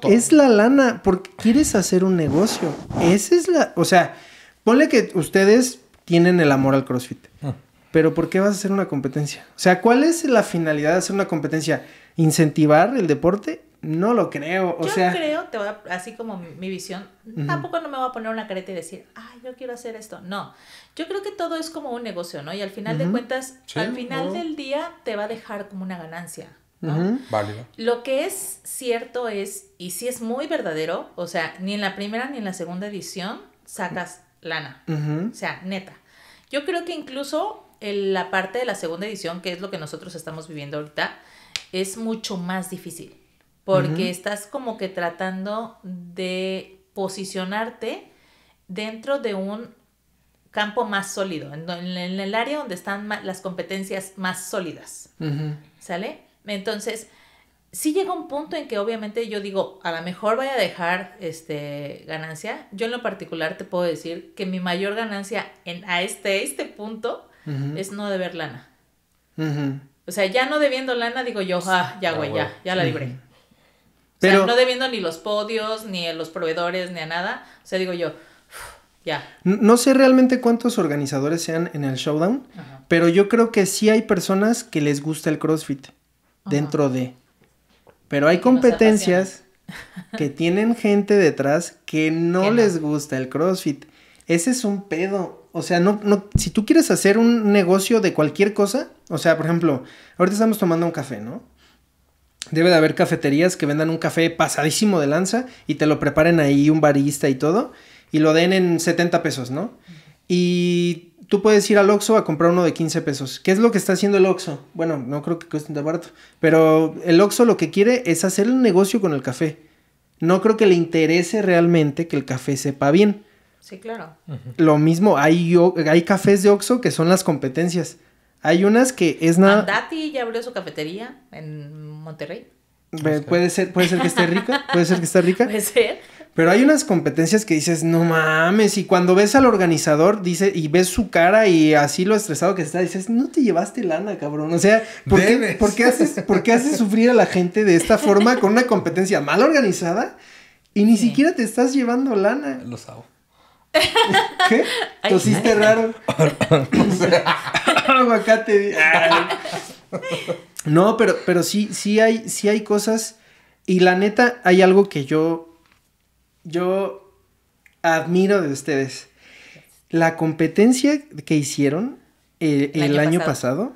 S1: Es la lana, porque quieres hacer un negocio. Esa es la. O sea, ponle que ustedes tienen el amor al CrossFit. Ah. Pero ¿por qué vas a hacer una competencia? O sea, ¿cuál es la finalidad de hacer una competencia? ¿Incentivar el deporte? No lo creo. O yo sea... creo,
S3: así como mi, visión, tampoco no me voy a poner una careta y decir, ay, yo quiero hacer esto. No, yo creo que todo es como un negocio, ¿no? Y al final de cuentas, al final del día te va a dejar como una ganancia. Lo que es cierto es, y si es muy verdadero, o sea, ni en la primera ni en la segunda edición sacas lana. O sea, neta. Yo creo que incluso en la parte de la segunda edición, que es lo que nosotros estamos viviendo ahorita, es mucho más difícil. Porque estás como que tratando de posicionarte dentro de un campo más sólido, en, en el área donde están las competencias más sólidas. ¿Sale? Entonces, sí llega un punto en que obviamente yo digo, a lo mejor voy a dejar este, ganancia. Yo en lo particular te puedo decir que mi mayor ganancia en, a este, este punto es no deber lana. O sea, ya no debiendo lana, digo yo, ah, ya güey, ya, ah, ya la libré. O sea, no debiendo ni los podios, ni los proveedores, ni a nada. O sea, digo yo, ya.
S1: No sé realmente cuántos organizadores sean en el showdown, pero yo creo que sí hay personas que les gusta el CrossFit dentro de. Pero hay competencias que tienen gente detrás que no, que no les gusta el CrossFit. Ese es un pedo. O sea, no, no, si tú quieres hacer un negocio de cualquier cosa, o sea, por ejemplo, ahorita estamos tomando un café, ¿no? Debe de haber cafeterías que vendan un café pasadísimo de lanza y te lo preparen ahí un barista y todo, y lo den en 70 pesos, ¿no? Y tú puedes ir al Oxxo a comprar uno de 15 pesos. ¿Qué es lo que está haciendo el Oxxo? Bueno, no creo que cueste tan barato, pero el Oxxo lo que quiere es hacer un negocio con el café. No creo que le interese realmente que el café sepa bien. Sí, claro. Lo mismo, hay, hay cafés de Oxxo que son las competencias. Hay unas que es nada...
S3: Andati ya abrió su cafetería en Monterrey.
S1: Puede ser, puede ser que esté rica, puede ser que esté rica. *laughs* Puede ser. Pero hay unas competencias que dices, no mames, y cuando ves al organizador dice, y ves su cara y así lo estresado que está, dices, no te llevaste lana, cabrón. O sea, ¿por, qué, haces, sufrir a la gente de esta forma con una competencia mal organizada y ni siquiera te estás llevando lana? Lo sabo. ¿Qué? Tosiste *laughs* raro. *laughs* *laughs* no, pero, pero sí, sí hay, sí hay cosas. Y la neta, hay algo que yo yo admiro de ustedes. La competencia que hicieron eh, el, año, pasado.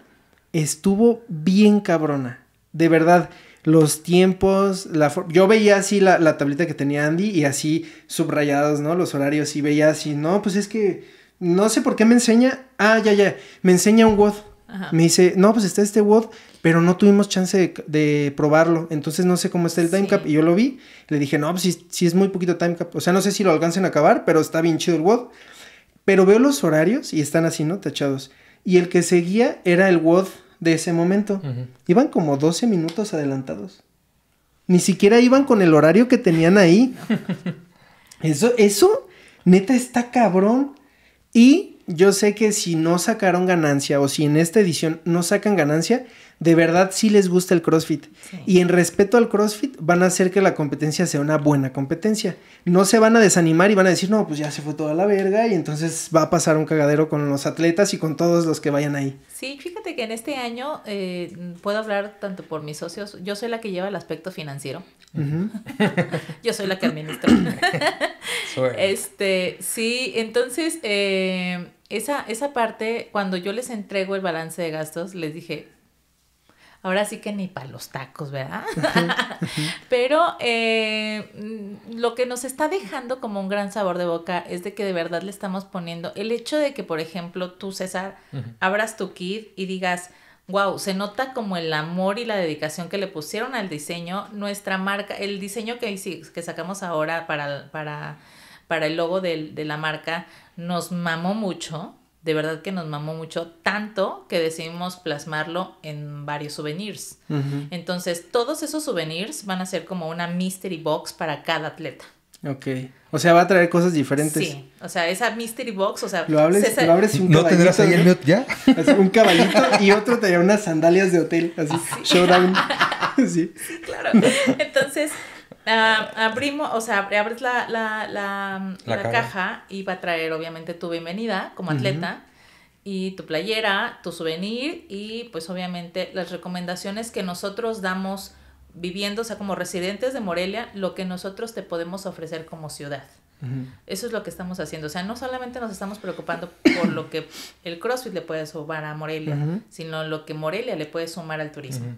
S1: estuvo bien cabrona. De verdad los tiempos, yo veía así la, la, tablita que tenía Andy y así subrayados, ¿no? Los horarios y veía así, no, pues es que no sé por qué me enseña, ah, ya, ya, me enseña un WOD, me dice, no, pues está este WOD, pero no tuvimos chance de, probarlo. Entonces no sé cómo está el time cap. Y yo lo vi. Le dije, no, pues sí, es muy poquito time cap. O sea, no sé si lo alcancen a acabar, pero está bien chido el WOD. Pero veo los horarios y están así, ¿no? Tachados. Y el que seguía era el WOD de ese momento. Iban como 12 minutos adelantados. Ni siquiera iban con el horario que tenían ahí. *laughs* Eso, eso, neta, está cabrón. Y yo sé que si no sacaron ganancia o si en esta edición no sacan ganancia, de verdad sí les gusta el CrossFit. Y en respeto al CrossFit van a hacer que la competencia sea una buena competencia. No se van a desanimar y van a decir, no, pues ya se fue toda la verga y entonces va a pasar un cagadero con los atletas y con todos los que vayan ahí.
S3: Sí, fíjate que en este año eh, puedo hablar tanto por mis socios, yo soy la que lleva el aspecto financiero. *laughs* yo soy la que administra. *coughs* este, sí, entonces... Eh, esa, esa parte, cuando yo les entrego el balance de gastos, les dije, ahora sí que ni para los tacos, ¿verdad? Pero eh, lo que nos está dejando como un gran sabor de boca es de que de verdad le estamos poniendo el hecho de que, por ejemplo, tú, César, abras tu kit y digas, wow, se nota como el amor y la dedicación que le pusieron al diseño, nuestra marca, el diseño que, que sacamos ahora para, para, el logo de, de la marca, nos mamó mucho de verdad que nos mamó mucho, tanto que decidimos plasmarlo en varios souvenirs. Entonces, todos esos souvenirs van a ser como una mystery box para cada atleta.
S1: Ok. O sea, va a traer cosas diferentes. Sí.
S3: O sea, esa mystery box, o sea... Lo, abres y un
S1: ¿No tendrás ahí el ya? *laughs* un caballito y otro te lleva unas sandalias de hotel. Así, *laughs* showdown.
S3: *laughs* sí, claro. Entonces... Ah, abrimos, o sea, abres la, la, caja. y va a traer obviamente tu bienvenida como atleta y tu playera, tu souvenir y pues obviamente las recomendaciones que nosotros damos viviendo, o sea, como residentes de Morelia, lo que nosotros te podemos ofrecer como ciudad. Eso es lo que estamos haciendo. O sea, no solamente nos estamos preocupando por lo que el CrossFit le puede sumar a Morelia, sino lo que Morelia le puede sumar al turismo.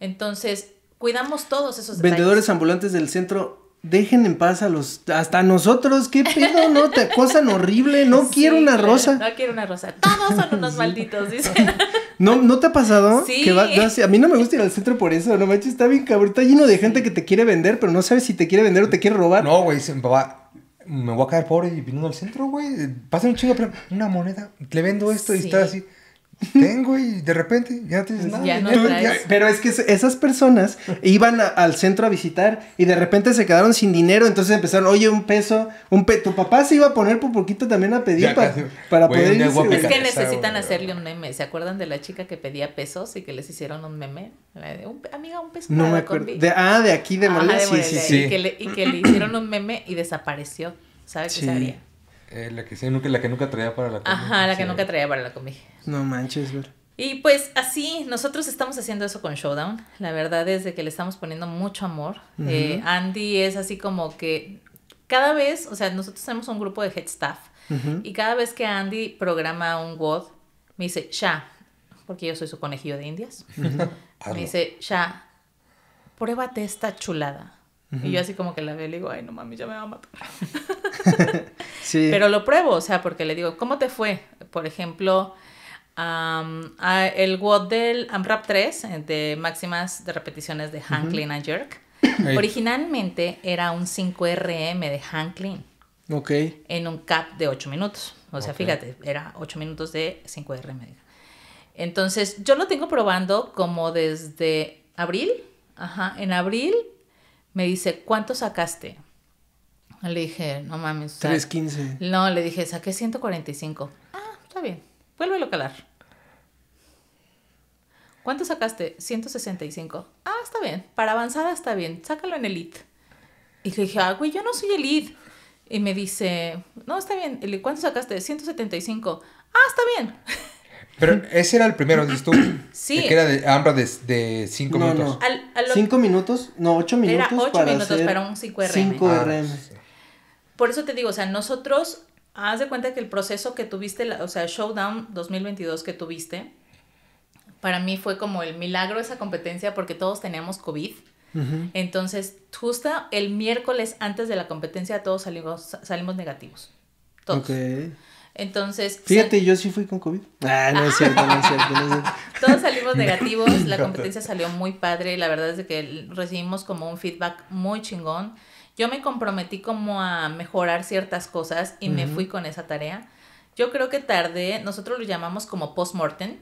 S3: Entonces, cuidamos todos esos Vendedores
S1: ambulantes del centro, dejen en paz a los, hasta nosotros, qué pedo, no, te acosan horrible, no *laughs* quiero una rosa. No
S3: quiero una rosa, todos son unos *laughs* malditos,
S1: *laughs* ¿No, ¿No te ha pasado? Sí. a mí no me gusta ir al centro por eso, no manches, está bien cabrón, está lleno de gente que te quiere vender, pero no sabes si te quiere vender o te quiere robar. No, güey, me voy a caer pobre y viniendo al centro, güey, pasan un chingo, pero
S2: una moneda,
S1: le vendo esto y está así tengo y de repente ya tienes nada. pero es que esas personas iban al centro a visitar y de repente se quedaron sin dinero, entonces empezaron, oye, un peso, un pe tu papá se iba a poner por poquito también a pedir para poder Es que necesitan
S3: hacerle un meme, ¿se acuerdan de la chica que pedía pesos y que les hicieron un meme? amiga, un peso No me acuerdo. ah, de aquí de Molina. sí, sí, sí. Y que, le, hicieron un meme y desapareció, ¿sabe qué sí.
S2: Eh, la que nunca, traía para la comida. Ajá,
S3: la que nunca traía para la comida.
S2: No
S1: manches, güey.
S3: Y pues así, nosotros estamos haciendo eso con Showdown. La verdad es que le estamos poniendo mucho amor. Eh, Andy es así como que cada vez, o sea, nosotros tenemos un grupo de headstaff. Y cada vez que Andy programa un WOD, me dice, ya, porque yo soy su conejillo de indias. Me dice, ya, pruébate esta chulada. Y yo así como que la veo y le digo, ay, no mami, ya me va a matar.
S4: *laughs* Pero
S3: lo pruebo, o sea, porque le digo, ¿cómo te fue? Por ejemplo, el WOD del AMRAP 3, eh, de máximas de repeticiones de Hanklin a jerk, *coughs* originalmente era un 5RM de Hanklin Ok. En un cap de 8 minutos. O sea, fíjate, era 8 minutos de 5RM. Entonces, yo lo tengo probando como desde abril. Ajá, en abril me dice, ¿cuánto sacaste? Le dije, no mames.
S1: 3.15.
S3: No, le dije, saqué 145. Ah, está bien. Vuélvelo a calar. ¿Cuánto sacaste? 165. Ah, está bien. Para avanzada está bien. Sácalo en elite. Y le dije, ah, güey, yo no soy elite. Y me dice, no, está bien. ¿Cuánto sacaste? 175. Ah, está bien. *laughs*
S2: Pero ese era el primero, ¿viste tú. *coughs* Sí. Que era de cinco minutos. No. ¿Cinco minutos? No, ocho minutos. Era ocho minutos para un 5RM. 5 RM.
S3: Por eso te digo, o sea, nosotros, haz de cuenta que el proceso que tuviste, o sea, Showdown 2022 que tuviste, para mí fue como el milagro esa competencia porque todos teníamos COVID. Entonces, justo el miércoles antes de la competencia todos salimos, salimos negativos. Todos. Entonces.
S1: Fíjate, yo sí fui con COVID. Ah, no es cierto, no es cierto. *laughs*
S3: Todos salimos negativos, la competencia salió muy padre. La verdad es que recibimos como un feedback muy chingón. Yo me comprometí como a mejorar ciertas cosas y me fui con esa tarea. Yo creo que tardé, nosotros lo llamamos como post-mortem,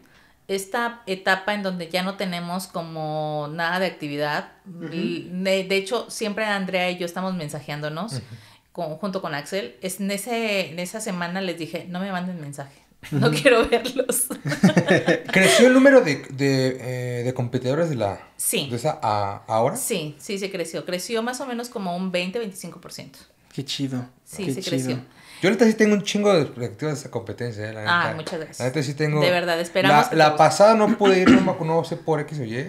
S3: esta etapa en donde ya no tenemos como nada de actividad. de, hecho, siempre Andrea y yo estamos mensajeándonos junto con Axel, es en, ese, en esa semana les dije, no me manden mensaje. No quiero verlos. *laughs*
S2: ¿Creció el número de, de, eh, competidores de la sí. a, ahora? Sí,
S3: sí, se creció. Creció más o menos como un 20-25%.
S2: Qué chido. Sí, Qué creció. Yo ahorita sí tengo un chingo de perspectivas de esa competencia. Eh, la ah, muchas gracias. Ahorita sí tengo. De verdad, esperamos. La, la pasada no pude ir, no, no sé por X o Y.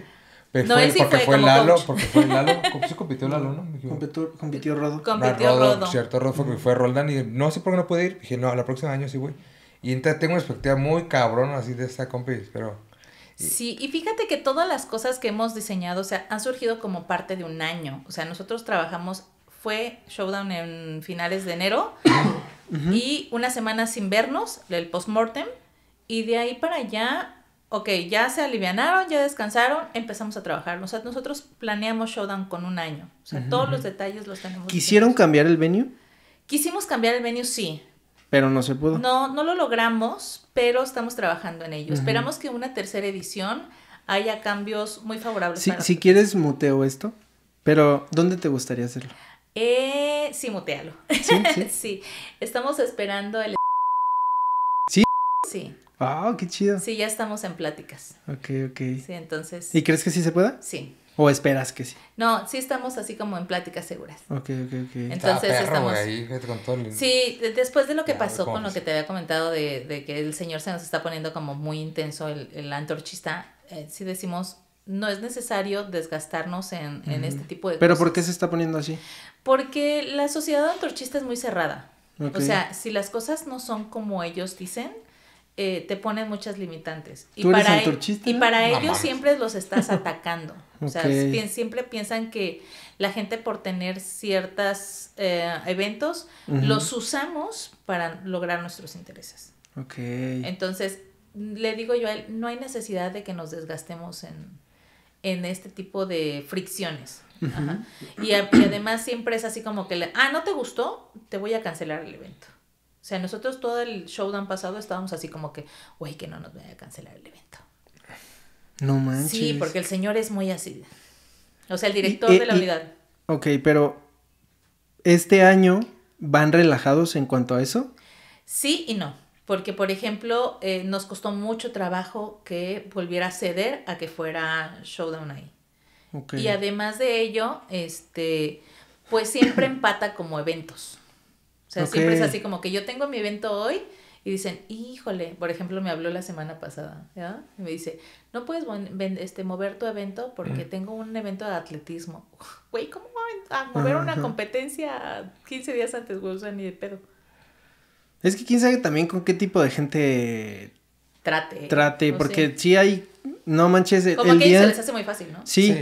S2: Pero no, fue, porque fue, Lalo, porque fue Lalo, ¿se compitió Lalo, no?
S1: compitió, compitió Rodo.
S2: Compitió Rodo, Cierto, Rodo fue, fue Roldán y no sé por qué no puede ir. Dije, no, la próxima año sí voy. Y entonces tengo una expectativa muy cabrón así de esta compis, pero...
S3: Sí, y fíjate que todas las cosas que hemos diseñado, o sea, han surgido como parte de un año. O sea, nosotros trabajamos, fue Showdown en finales de enero *coughs* y una semana sin vernos, el post-mortem, y de ahí para allá ok, ya se alivianaron, ya descansaron, empezamos a trabajar. O sea, nosotros planeamos Showdown con un año. O sea, todos los detalles los tenemos.
S1: ¿Quisieron cambiar el venue?
S3: Quisimos cambiar el venue, sí.
S1: Pero no se pudo.
S3: No, no lo logramos, pero estamos trabajando en ello. Esperamos que una tercera edición haya cambios muy favorables.
S1: Si, quieres, muteo esto, pero ¿dónde te gustaría hacerlo?
S3: Eh, sí, mutealo. ¿Sí? ¿Sí? *laughs* sí. Estamos esperando el... Sí. Sí.
S1: Ah, qué chido.
S3: Sí, ya estamos en pláticas.
S1: Ok, ok. Sí, entonces. ¿Y crees que sí se pueda? Sí. ¿O esperas que sí?
S3: No, sí estamos así como en pláticas seguras.
S1: Ok, ok, ok. Entonces perro, estamos... Ahí, con Sí,
S3: después de lo que pasó con lo que te había comentado de, de, que el señor se nos está poniendo como muy intenso el, antorchista, eh, sí decimos, no es necesario desgastarnos en, este mm. tipo de ¿Pero por qué
S1: se está poniendo así?
S3: Porque la sociedad antorchista es muy cerrada. O sea, si las cosas no son como ellos dicen, eh, te ponen muchas limitantes. Y para, e-, y para ellos siempre los estás *laughs* atacando. O sea, siempre piensan que la gente por tener ciertos eh, eventos los usamos para lograr nuestros intereses. Entonces, le digo yo a él, no hay necesidad de que nos desgastemos en, este tipo de fricciones. Y, además siempre es así como que, le, ah, ¿no te gustó? Te voy a cancelar el evento. O sea, nosotros todo el showdown pasado estábamos así como que, güey, que no nos vaya a cancelar el evento.
S1: No manches. Sí,
S3: porque el señor es muy así. O sea, el director eh, de la unidad.
S1: Ok, pero este año van relajados en cuanto a eso.
S3: Sí y no. Porque, por ejemplo, eh, nos costó mucho trabajo que volviera a ceder a que fuera Showdown ahí. Y además de ello, este, pues siempre empata como eventos. O sea, siempre es así como que yo tengo mi evento hoy y dicen, híjole, por ejemplo, me habló la semana pasada, ¿ya? Y me dice, no puedes este, mover tu evento porque mm. tengo un evento de atletismo. Güey, ¿cómo a mover una competencia 15 días antes, güey? O sea, ni de pedo.
S1: Es que quién sabe también con qué tipo de gente
S3: trate. ¿eh? Trate, porque sí
S1: hay, no manches, el, Como que día... se les hace
S3: muy fácil, ¿no? Sí,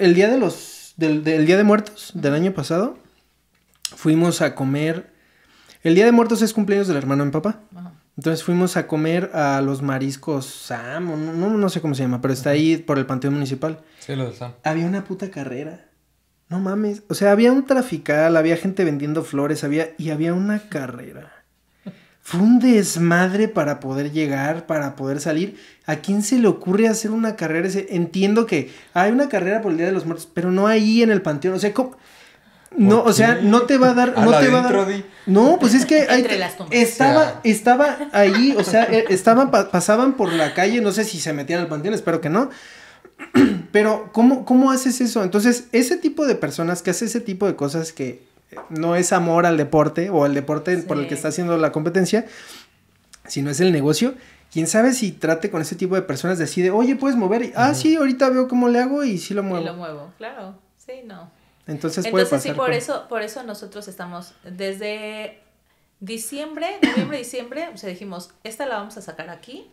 S1: el día de los, del, del Día de Muertos del año pasado, fuimos a comer el Día de Muertos es cumpleaños del hermano de mi papá. Entonces fuimos a comer a los mariscos Sam, no, no, sé cómo se llama, pero está ahí por el Panteón Municipal. Sí, lo de Sam. Había una puta carrera. No mames. O sea, había un trafical, había gente vendiendo flores, había. Y había una carrera. Fue un desmadre para poder llegar, para poder salir. ¿A quién se le ocurre hacer una carrera? Entiendo que hay una carrera por el Día de los Muertos, pero no ahí en el panteón. O sea, ¿cómo? No, o sea, no te va a dar, no te va No, pues es que *laughs* estaba, estaba ahí, o sea, *laughs* eh, estaban, pasaban por la calle, no sé si se metían al panteón, espero que no. *clears throat* Pero, ¿cómo, ¿cómo haces eso? Entonces, ese tipo de personas que hace ese tipo de cosas que eh, no es amor al deporte o al deporte por el que está haciendo la competencia, sino es el negocio, quién sabe si trate con ese tipo de personas, decide, oye, puedes mover, ah, sí, ahorita veo cómo le hago y sí lo muevo. Y lo
S3: muevo, claro, sí, no.
S1: Entonces, puede Entonces sí, por
S3: eso, por eso nosotros estamos desde diciembre, noviembre, diciembre, o sea, dijimos, esta la vamos a sacar aquí,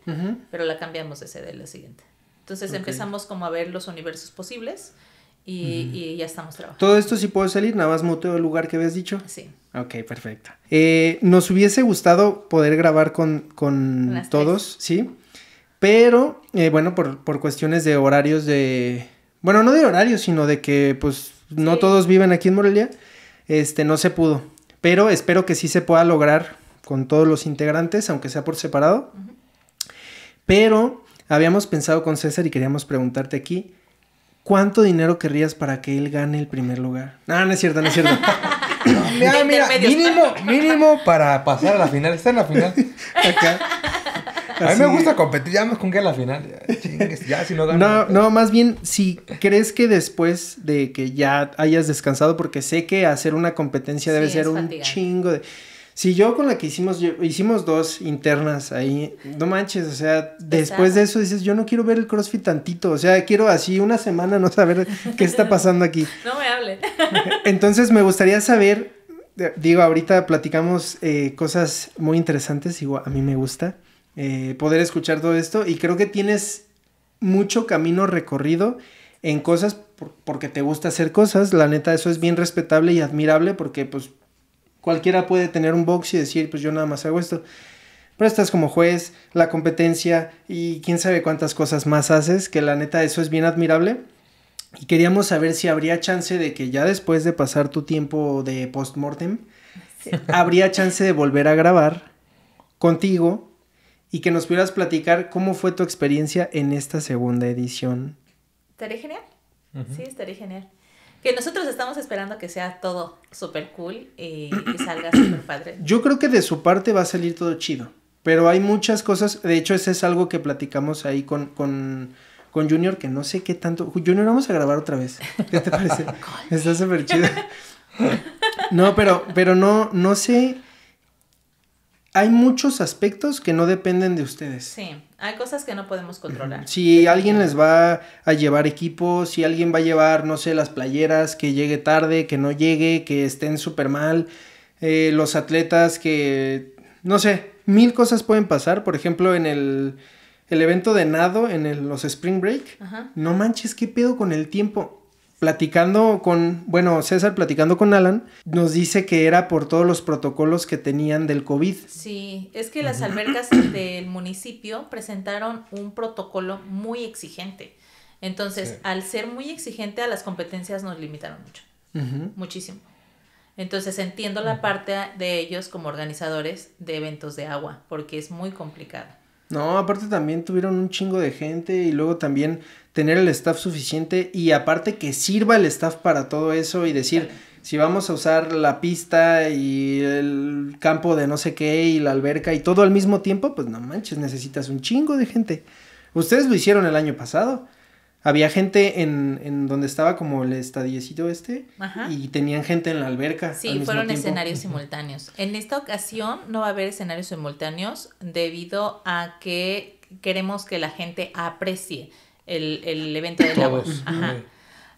S3: pero la cambiamos de sede la siguiente. Entonces empezamos como a ver los universos posibles y, ya estamos trabajando.
S1: Todo esto sí puede salir, nada más muteo el lugar que habías dicho. Sí. Ok, perfecto. Eh, nos hubiese gustado poder grabar con, todos, sí, pero eh, bueno, por, por cuestiones de horarios de... Bueno, no de horarios, sino de que pues no todos viven aquí en Morelia, este, no se pudo. Pero espero que sí se pueda lograr con todos los integrantes, aunque sea por separado. Pero habíamos pensado con César y queríamos preguntarte aquí, ¿cuánto dinero querrías para que él gane el primer lugar? No, no es cierto, no es cierto. *laughs* mira, mínimo, mínimo para pasar a la final, está en la final. *laughs* Acá. A mí me gusta
S2: competir, ya con qué a la final.
S1: no pues. No, más bien, si crees que después de que ya hayas descansado, porque sé que hacer una competencia debe ser un chingo de. Si yo con la que hicimos, hicimos dos internas ahí, no manches, o sea, después de eso dices, yo no quiero ver el CrossFit tantito, o sea, quiero así una semana no saber qué está *laughs* pasando aquí.
S3: No me
S4: hable
S1: *laughs* Entonces me gustaría saber, digo, ahorita platicamos eh, cosas muy interesantes, digo, a mí me gusta, eh, poder escuchar todo esto y creo que tienes mucho camino recorrido en cosas porque te gusta hacer cosas, la neta eso es bien respetable y admirable porque pues cualquiera puede tener un box y decir pues yo nada más hago esto, pero estás como juez, la competencia y quién sabe cuántas cosas más haces, que la neta eso es bien admirable. Y queríamos saber si habría chance de que ya después de pasar tu tiempo de postmortem, mortem habría chance de volver a grabar contigo y que nos pudieras platicar cómo fue tu experiencia en esta segunda edición. Estaría genial. Sí,
S3: estaría genial. Que nosotros estamos esperando que sea todo súper cool y que salga súper *clears throat* padre.
S1: Yo creo que de su parte va a salir todo chido. Pero hay muchas cosas. De hecho, ese es algo que platicamos ahí con, con, con Junior, que no sé qué tanto. Junior, vamos a grabar otra vez. *laughs* ¿Qué te parece? *laughs* Está súper chido. No, pero, pero no, no sé hay muchos aspectos que no dependen de ustedes. Sí,
S3: hay cosas que no podemos controlar.
S1: Si alguien les va a llevar equipo, si alguien va a llevar, no sé, las playeras, que llegue tarde, que no llegue, que estén súper mal, eh, los atletas que, no sé, mil cosas pueden pasar. Por ejemplo, en el, el evento de nado, en los Spring Break, Ajá. no manches, ¿qué pedo con el tiempo? platicando con, bueno, César platicando con Alan, nos dice que era por todos los protocolos que tenían del COVID.
S3: Sí, es que las albercas del municipio presentaron un protocolo muy exigente. Entonces, al ser muy exigente a las competencias nos limitaron mucho, muchísimo. Entonces, entiendo la parte de ellos como organizadores de eventos de agua, porque es muy complicado.
S1: No, aparte también tuvieron un chingo de gente y luego también tener el staff suficiente y aparte que sirva el staff para todo eso y decir, si vamos a usar la pista y el campo de no sé qué y la alberca y todo al mismo tiempo, pues no manches, necesitas un chingo de gente. Ustedes lo hicieron el año pasado. Había gente en, donde estaba como el estadiecito este y tenían gente en la alberca. Sí, fueron escenarios
S3: simultáneos. En esta ocasión no va a haber escenarios simultáneos debido a que queremos que la gente aprecie el, evento del agua.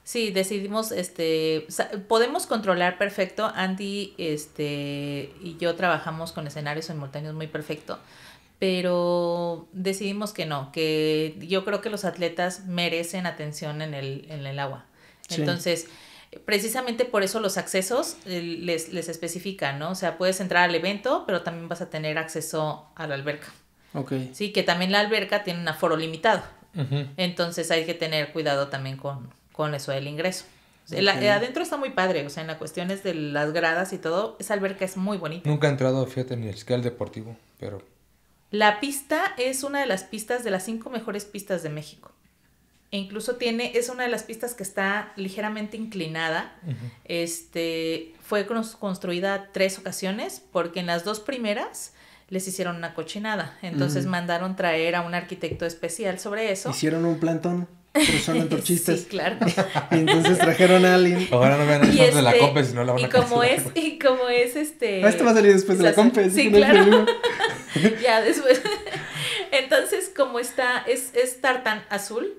S3: Sí, decidimos, este, podemos controlar perfecto. Andy, este, y yo trabajamos con escenarios simultáneos muy perfecto, pero decidimos que no, que yo creo que los atletas merecen atención en el, agua. Entonces, precisamente por eso los accesos eh, les, les especifican, ¿no? O sea, puedes entrar al evento, pero también vas a tener acceso a la alberca. Sí, que también la alberca tiene un aforo limitado. Entonces hay que tener cuidado también con, eso del ingreso. adentro está muy padre, o sea, en la cuestión de las gradas y todo, esa alberca es muy bonita.
S2: Nunca he entrado, fíjate, ni el fiscal deportivo, pero...
S3: La pista es una de las pistas de las cinco mejores pistas de México. E incluso tiene, es una de las pistas que está ligeramente inclinada. Este, fue construida tres ocasiones, porque en las dos primeras les hicieron una cochinada. Entonces mandaron traer a un arquitecto especial sobre eso. Hicieron
S1: un plantón.
S3: Pero son *laughs* sí, claro. *laughs*
S1: y entonces trajeron a alguien. Ahora no vean el este, de la este, COPE, si no la van y como es
S3: Y como es este. Ah, esto va a salir después de la COPE. Sí, claro. *laughs* ya después. Entonces, como está, es, es tartán azul.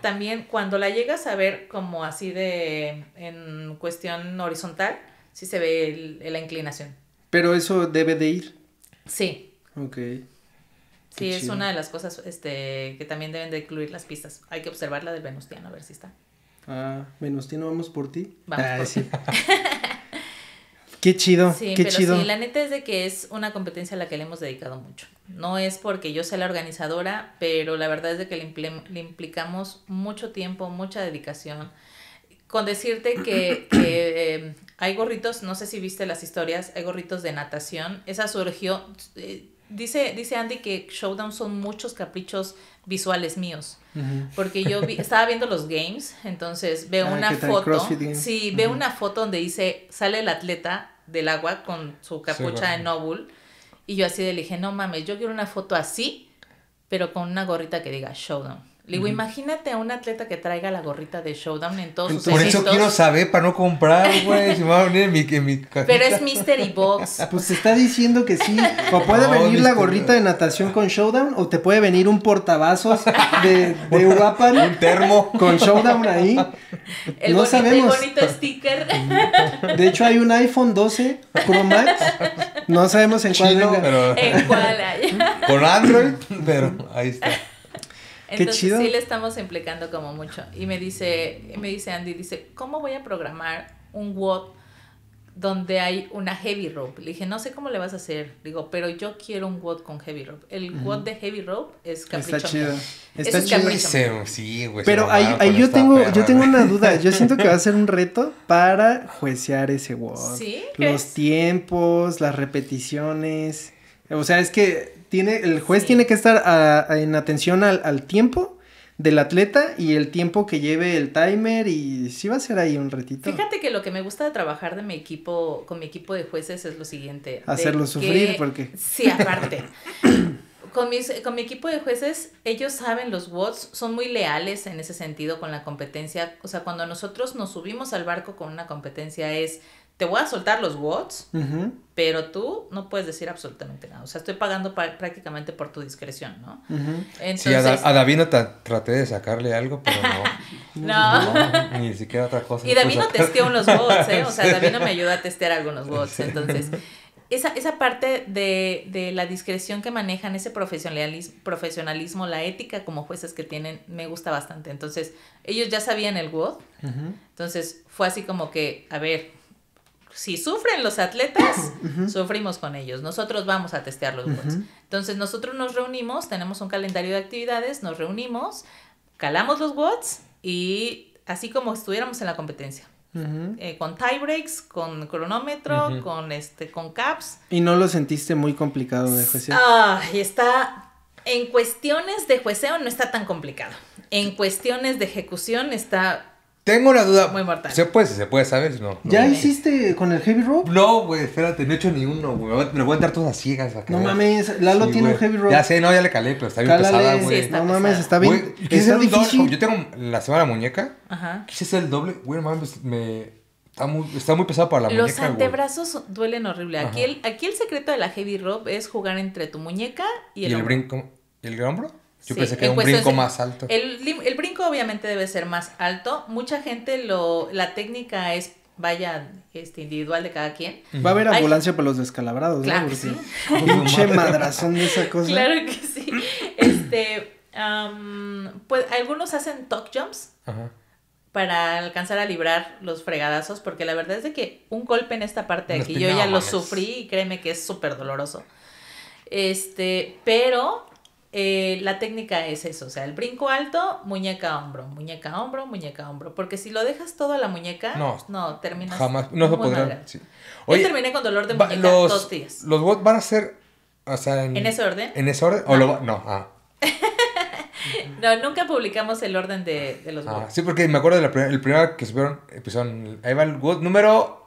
S3: También cuando la llegas a ver como así de en cuestión horizontal, sí se ve la inclinación.
S1: Pero eso debe de ir. Sí. Ok. sí, es una de
S3: las cosas este, que también deben de incluir las pistas. Hay que observar la del Venustiano, a ver si está.
S1: Ah, Venustiano, vamos por ti. Vamos ah, sí. *laughs* Qué chido, sí, qué chido. la
S3: neta es de que es una competencia a la que le hemos dedicado mucho. No es porque yo sea la organizadora, pero la verdad es de que le, le implicamos mucho tiempo, mucha dedicación con decirte que, *clears throat* em, hay gorritos, no sé si viste las historias, hay gorritos de natación. Esa surgió. Eh, dice, dice Andy que Showdown son muchos caprichos visuales míos. Porque yo estaba viendo los games, entonces veo ah, una foto. Sí, veo una foto donde dice, sale el atleta del agua con su capucha de Noble, Y yo así le dije, no mames, yo quiero una foto así, pero con una gorrita que diga Showdown digo, imagínate a un atleta que traiga la gorrita de Showdown en todos sus sus Por eso quiero
S2: saber para no comprar, güey. si me va a venir mi, que mi Pero es
S3: Mystery Box. *laughs*
S1: Pues te está diciendo que sí. O puede venir la gorrita de natación con Showdown o te puede venir un portavasos de, de *laughs* un termo. Con Showdown ahí. El no sabemos.
S3: bonito sticker.
S1: De hecho, hay un iPhone 12 Pro Max. No sabemos en Chino, cuál.
S4: En cuál hay. Con Android,
S3: *laughs* pero ahí está.
S4: Entonces sí le estamos
S3: implicando como mucho. Y me dice, me dice Andy, dice, ¿cómo voy a programar un WOD donde hay una heavy rope? Le dije, no sé cómo le vas a hacer. Digo, pero yo quiero un WOD con heavy rope. El WOD de heavy rope es capricho. Está chido. Está es
S2: chido. Sí, güey, pero ahí, yo tengo, yo tengo una duda. Yo siento que va a *laughs*
S1: ser un reto para juecear ese WOD. Los tiempos, las repeticiones. O sea, es que el juez tiene que estar en atención al, tiempo del atleta y el tiempo que lleve el timer y sí va a ser ahí un ratito. Fíjate
S3: que lo que me gusta de trabajar de mi equipo, con mi equipo de jueces es lo siguiente. Hacerlo sufrir porque... Sí, aparte. *coughs* con, con mi equipo de jueces, ellos saben, los bots son muy leales en ese sentido con la competencia. O sea, cuando nosotros nos subimos al barco con una competencia es te voy a soltar los watts, pero tú no puedes decir absolutamente nada. O sea, estoy pagando prácticamente por tu discreción, ¿no? Sí, a, Davino
S2: traté de sacarle algo, pero *laughs* no. no. Ni siquiera otra cosa. Y Davino testeó unos bots, ¿eh? O sea, Davino me ayudó a testear algunos bots. Entonces,
S3: esa, esa parte de, de la discreción que manejan, ese profesionalismo, la ética como jueces que tienen, me gusta bastante. Entonces, ellos ya sabían el watt, Entonces, fue así como que, a ver, si sufren los atletas, *clears throat* sufrimos con ellos. Nosotros vamos a testear los bots. Entonces nosotros nos reunimos, tenemos un calendario de actividades, nos reunimos, calamos los bots y así como estuviéramos en la competencia. Eh, con tie breaks, con cronómetro, con este, con caps.
S1: ¿Y no lo sentiste muy complicado de jueceo?
S3: Ah, y está. En cuestiones de jueceo no está tan complicado. En cuestiones de ejecución está
S2: tengo una duda. Muy ¿Se puede, se puede saber? ¿Ya hiciste con el heavy rope? No, güey, espérate, no he hecho ni uno, güey. Me voy a entrar todas ciegas acá. No mames, Lalo tiene un heavy rope. Ya sé, no, ya le calé, pero está bien pesada, güey. Sí, está no mames, está bien. Güey, quise hacer doble. Yo tengo la semana muñeca. Ajá. Quise hacer el doble. Güey, no mames, pues, me. Está muy, está muy pesado para la muñeca. Los
S3: antebrazos duelen horrible. Aquí el, aquí el secreto de la heavy rope es jugar entre tu muñeca y el. ¿Y el hombro.
S2: brinco? ¿Y el hombro? Yo pensé que era un brinco más alto. El,
S3: brinco obviamente debe ser más alto. Mucha gente lo, la técnica es vaya este individual de cada quien. Va a haber
S1: ambulancia para los descalabrados, claro ¿no? Porque madrazón de esa cosa. Claro que
S3: sí. Este, pues algunos hacen tuck jumps para alcanzar a librar los fregadazos, porque la verdad es de que un golpe en esta parte de aquí, yo ya lo sufrí y créeme que es súper doloroso. Este, pero eh, la técnica es eso, o sea, el brinco alto, muñeca hombro, muñeca hombro, muñeca hombro, porque si lo dejas todo a la muñeca, no, no terminas. Jamás, no se podrá.
S2: Yo terminé con dolor de muñeca los, dos días. Los bots van a ser, o sea, en, ¿En ese orden. En ese orden, no. o no, ah.
S3: *laughs* no, nunca publicamos el orden de, los ah, bots. Ah,
S2: sí, porque me acuerdo del de primer, que subieron, episodio, ahí va el bot número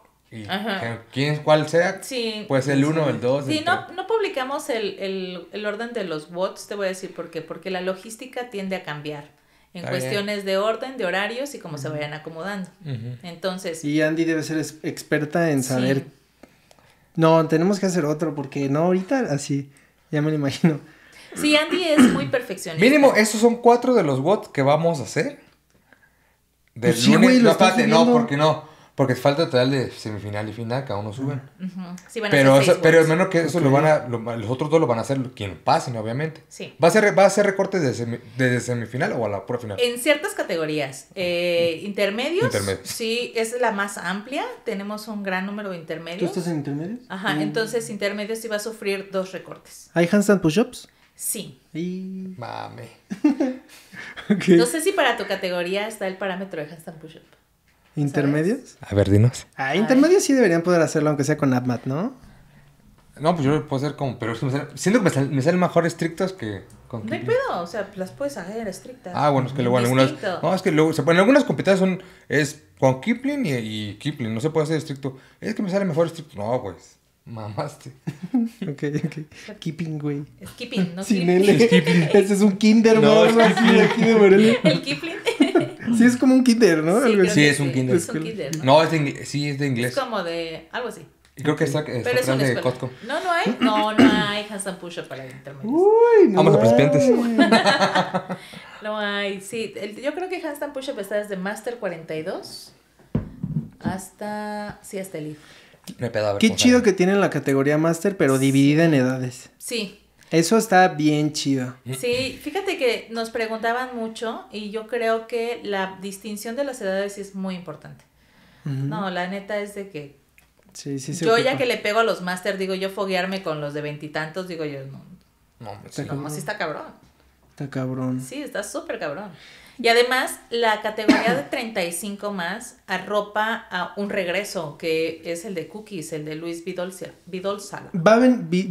S2: quién cuál sea, pues el 1 o el 2. Sí,
S3: no, publicamos el, orden de los bots, te voy a decir por qué, porque la logística tiende a cambiar en cuestiones de orden, de horarios y cómo se vayan acomodando. Entonces...
S1: Y Andy debe ser experta en saber... No, tenemos que hacer otro, porque no, ahorita así, ya me lo imagino.
S3: Sí, Andy es muy perfeccionista. Mínimo,
S1: esos son cuatro de los bots
S2: que vamos a hacer. Del pues no, porque no porque falta tal de semifinal y final, cada uno suben.
S4: pero a pero menos
S2: que eso lo van a, los otros dos lo van a hacer quien pasen, obviamente. Sí. ¿Va a ser, va a ser recortes desde, semifinal o a la
S3: pura final? En ciertas categorías. Eh, mm. intermedios, intermedios, Sí, es la más amplia. Tenemos un gran número de intermedios. ¿Tú estás en
S1: intermedios? Ajá, mm. entonces
S3: intermedios sí va a sufrir dos recortes.
S1: ¿Hay handstand push-ups?
S3: Sí. Y... Mame. *laughs* No sé si para tu categoría está el parámetro de handstand push-up.
S1: ¿Intermedios? A ver, dinos.
S3: Ah, intermedios
S1: sí deberían poder hacerlo, aunque sea con Admat, ¿no?
S2: No, pues yo puedo hacer como, pero que me sale- siento que me salen, mejor estrictos que con No hay pedo,
S3: o sea, las puedes hacer estrictas. Ah, bueno, es que luego en algunas.
S2: No, es que luego. se- bueno, en algunas competencias son. Es con Kipling y, Kipling. No se puede hacer estricto. Es que me sale mejor estricto. No, pues Mamaste.
S4: *laughs* Ok, ok.
S1: Keeping, güey. Kipling, ¿no? Sin Kipling. Ese es un kinder, No, es así *laughs* El Kipling sí, es como un kinder, ¿no? Sí, es, un kinder. Es
S2: ¿no? es de inglés. Sí, es de inglés. Es
S3: como de algo así.
S2: Creo que está, está Pero es de Costco.
S3: No, no hay. No, no hay Hassan Pushup para intermedios. Uy, no. Vamos a principiantes. *laughs* no hay. Sí, yo creo que Hassan Pushup está desde Master 42 hasta. Sí, hasta el IF.
S1: Me pedo a Qué chido que tienen la categoría Master, pero dividida en edades. Sí. Eso está bien chido. Sí,
S3: fíjate que nos preguntaban mucho y yo creo que la distinción de las edades es muy importante. No, la neta es de que
S1: sí, sí, sí yo ya que le
S3: pego a los máster, digo yo foguearme con los de veintitantos, digo yo no.
S1: No, está sí está cabrón. Está cabrón. Sí,
S3: está súper cabrón. Y además, la categoría de 35 más arropa a un regreso, que es el de Cookies, el de Luis Vidolcia, ¿Va a
S1: venir?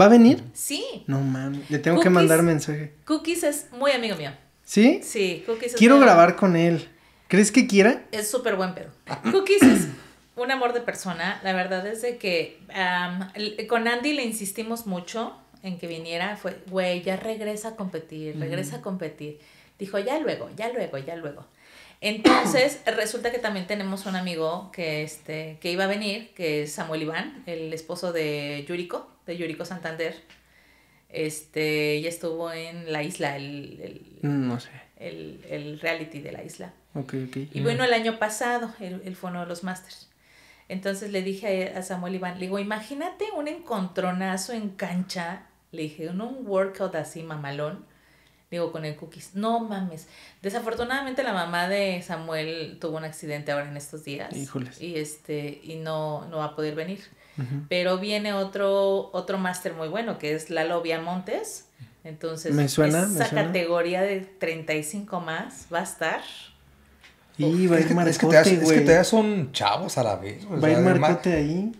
S1: ¿Va a venir? Sí. No mames, le tengo que mandar mensaje.
S3: Cookies es muy amigo mío. ¿Sí? Sí, Cookies Quiero grabar
S1: con él. ¿Crees que quiera?
S3: Es súper buen pedo. Cookies es un amor de persona. La verdad es de que con Andy le insistimos mucho en que viniera fue, güey, ya regresa a competir, regresa a competir. Dijo, ya luego, ya luego, ya luego. Entonces, *clears throat* resulta que también tenemos un amigo que, este, que iba a venir, que es Samuel Iván, el esposo de Yuriko, de Yuriko Santander. Este, ya estuvo en la isla, el, el, mm, no sé. el, reality de la isla. Okay, okay. Y bueno, el año pasado, él, fue uno de los masters. Entonces le dije a, a Samuel Iván, le digo, imagínate un encontronazo en cancha le dije, ¿no un workout así mamalón? Digo, con el cookies. No mames. Desafortunadamente la mamá de Samuel tuvo un accidente ahora en estos días. Híjoles. Y este, y no, no va a poder venir. Pero viene otro, otro máster muy bueno, que es la Lobia Montes. Entonces, ¿Me suena? esa categoría de 35 más va a estar.
S1: Y va a ir
S2: es es que te das son chavos a la vez. va a ir Marcote ahí.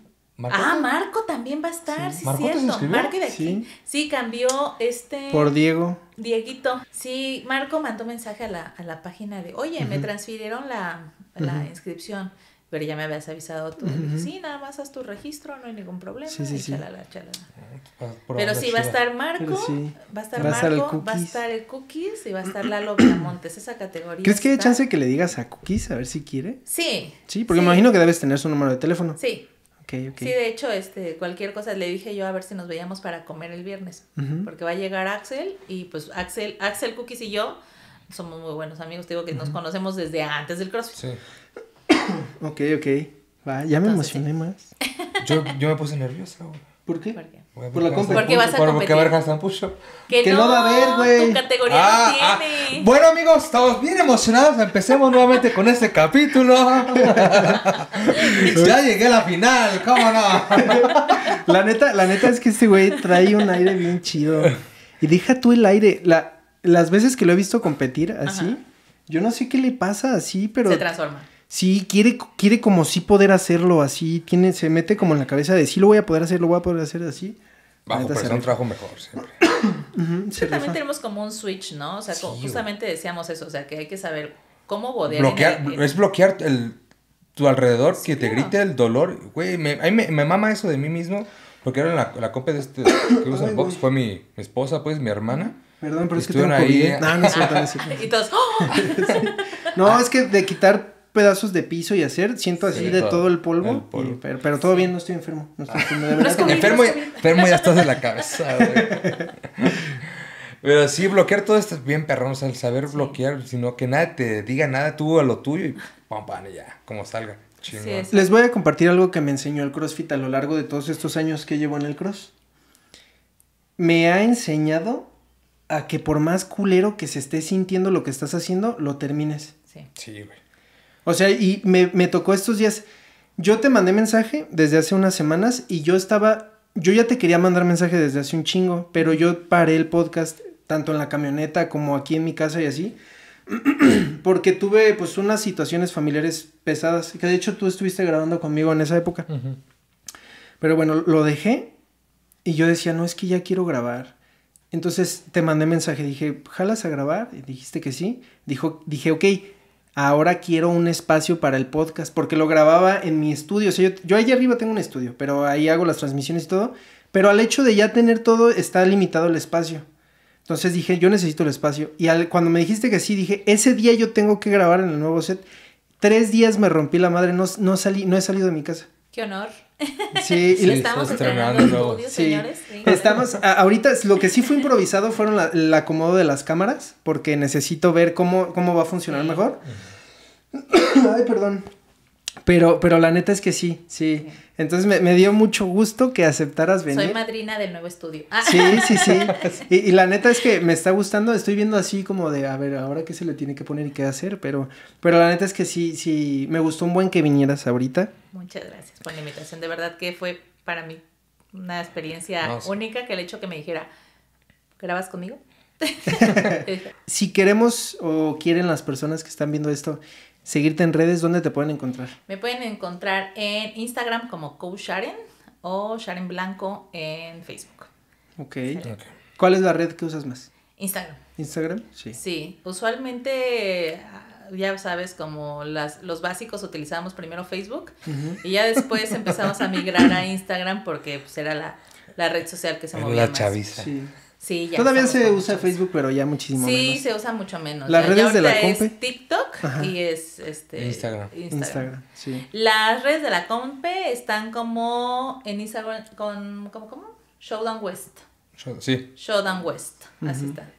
S2: Ah,
S3: Marco también va a estar, sí, sí cierto. Marco de Sí, cambió este. Por Diego. Dieguito. Sí, Marco mandó mensaje a la, a la página de, oye, me transfirieron la, inscripción. Pero ya me habías avisado tú. Sí, nada más haz tu registro, no hay ningún problema. Sí, sí, y chalala, chalala.
S1: Eh, pero sí, va a estar Marco,
S3: va a estar Marco, va a estar el Cookies y va a estar Lalo Montes, esa categoría. ¿Crees que hay chance
S1: que le digas a Cookies a ver si quiere? Sí. Sí, porque me imagino que debes tener su número de teléfono. Sí. Sí, de
S3: hecho, este, cualquier cosa le dije yo a ver si nos veíamos para comer el viernes, porque va a llegar Axel y pues Axel, Axel Cookies y yo somos muy buenos amigos, te digo que nos conocemos desde antes del CrossFit. Sí.
S1: *coughs* ok, ok. ya me emocioné más. Yo, me puse nerviosa ¿Por qué? ¿Por qué? Por, qué la Porque vas a por, competir. Porque
S3: Que, que no, va a haber, güey.
S1: Tu categoría no ah, ah.
S2: tiene. Bueno, amigos, estamos bien emocionados. Empecemos nuevamente con este
S1: capítulo. *laughs* ya llegué a la final, ¿cómo no? *laughs* la, neta, la neta es que este güey trae un aire bien chido. Y deja tú el aire. La, las veces que lo he visto competir así, yo no sé qué le pasa así, pero. Se transforma Sí, quiere, quiere como sí poder hacerlo así. Tiene, se mete como en la cabeza de sí lo voy a poder hacer, lo voy a poder hacer así. Bajo hacer un trabajo mejor siempre.
S3: *coughs* también tenemos como un switch, ¿no? O sea, justamente decíamos eso, o sea, que hay que saber cómo poder... es
S2: bloquear el, tu alrededor que te grite el dolor. Güey, me, a me, mama eso de mí mismo, porque era la, la compa de este fue mi, esposa, pues, mi hermana.
S1: Perdón, pero es que ¿eh? No, no, es *laughs* ¡oh! *laughs* No, es que de quitar pedazos de piso y hacer, siento así de todo, el polvo, pero, todo bien, no estoy enfermo. No estoy ah. enfermo, enfermo, ya *laughs* estás de la cabeza,
S2: Pero sí, bloquear todo esto es bien perrón, o sea, el saber bloquear, sino que nada te diga nada tú a lo tuyo y pam, pam, y ya, como salga. Les
S1: voy a compartir algo que me enseñó el CrossFit a lo largo de todos estos años que llevo en el Cross. Me ha enseñado a que por más culero que se esté sintiendo lo que estás haciendo, lo termines.
S4: Sí. Sí, güey.
S1: O sea, y me, tocó estos días. Yo te mandé mensaje desde hace unas semanas y yo estaba yo ya te quería mandar mensaje desde hace un chingo, pero yo paré el podcast tanto en la camioneta como aquí en mi casa y así, *clears throat* porque tuve pues unas situaciones familiares pesadas, que de hecho tú estuviste grabando conmigo en esa época. Pero bueno, lo dejé y yo decía, no, es que ya quiero grabar. Entonces te mandé mensaje, dije, ¿jalas a grabar? Y dijiste que sí. Dijo, dije, ok, ahora quiero un espacio para el podcast, porque lo grababa en mi estudio. O sea, yo, ahí arriba tengo un estudio, pero ahí hago las transmisiones y todo. Pero al hecho de ya tener todo, está limitado el espacio. Entonces dije, yo necesito el espacio. Y al, cuando me dijiste que sí, dije, ese día yo tengo que grabar en el nuevo set. Tres días me rompí la madre, no, no, salí, no he salido de mi casa. Qué honor. Sí, estamos estrenando sí. Estamos, ahorita lo que sí fue improvisado fueron el acomodo de las cámaras, porque necesito ver cómo, cómo va a funcionar mejor. *coughs* Ay, perdón. Pero, pero la neta es que sí, sí. Entonces me, dio mucho gusto que aceptaras venir. Soy
S3: madrina del nuevo estudio. Ah. Sí, sí, sí.
S1: *laughs* Y, la neta es que me está gustando, estoy viendo así como de, a ver, ahora qué se le tiene que poner y qué hacer, pero, pero la neta es que sí, sí, me gustó un buen que vinieras ahorita.
S3: Muchas gracias por la invitación, de verdad que fue para mí una experiencia única que el hecho que me dijera, ¿grabas conmigo? *laughs*
S1: *laughs* si queremos o quieren las personas que están viendo esto, seguirte en redes, ¿dónde te pueden encontrar?
S3: Me pueden encontrar en Instagram como Coach o Sharon Blanco en Facebook.
S1: ok. ¿Cuál es la red que usas más? Instagram. ¿Instagram? Sí.
S3: Sí, usualmente ah, ya sabes, como las, los básicos utilizamos primero Facebook y ya después empezamos a migrar a Instagram porque pues, era la, red social que se movía. La más. Sí. Sí, Todavía se usa
S1: Facebook, pero ya muchísimo menos. Sí,
S3: se usa mucho menos. Las redes de la compe. Es TikTok y es este Instagram. Las redes de la compe están como en Instagram con ¿cómo Showdown West. Showdown West, así está.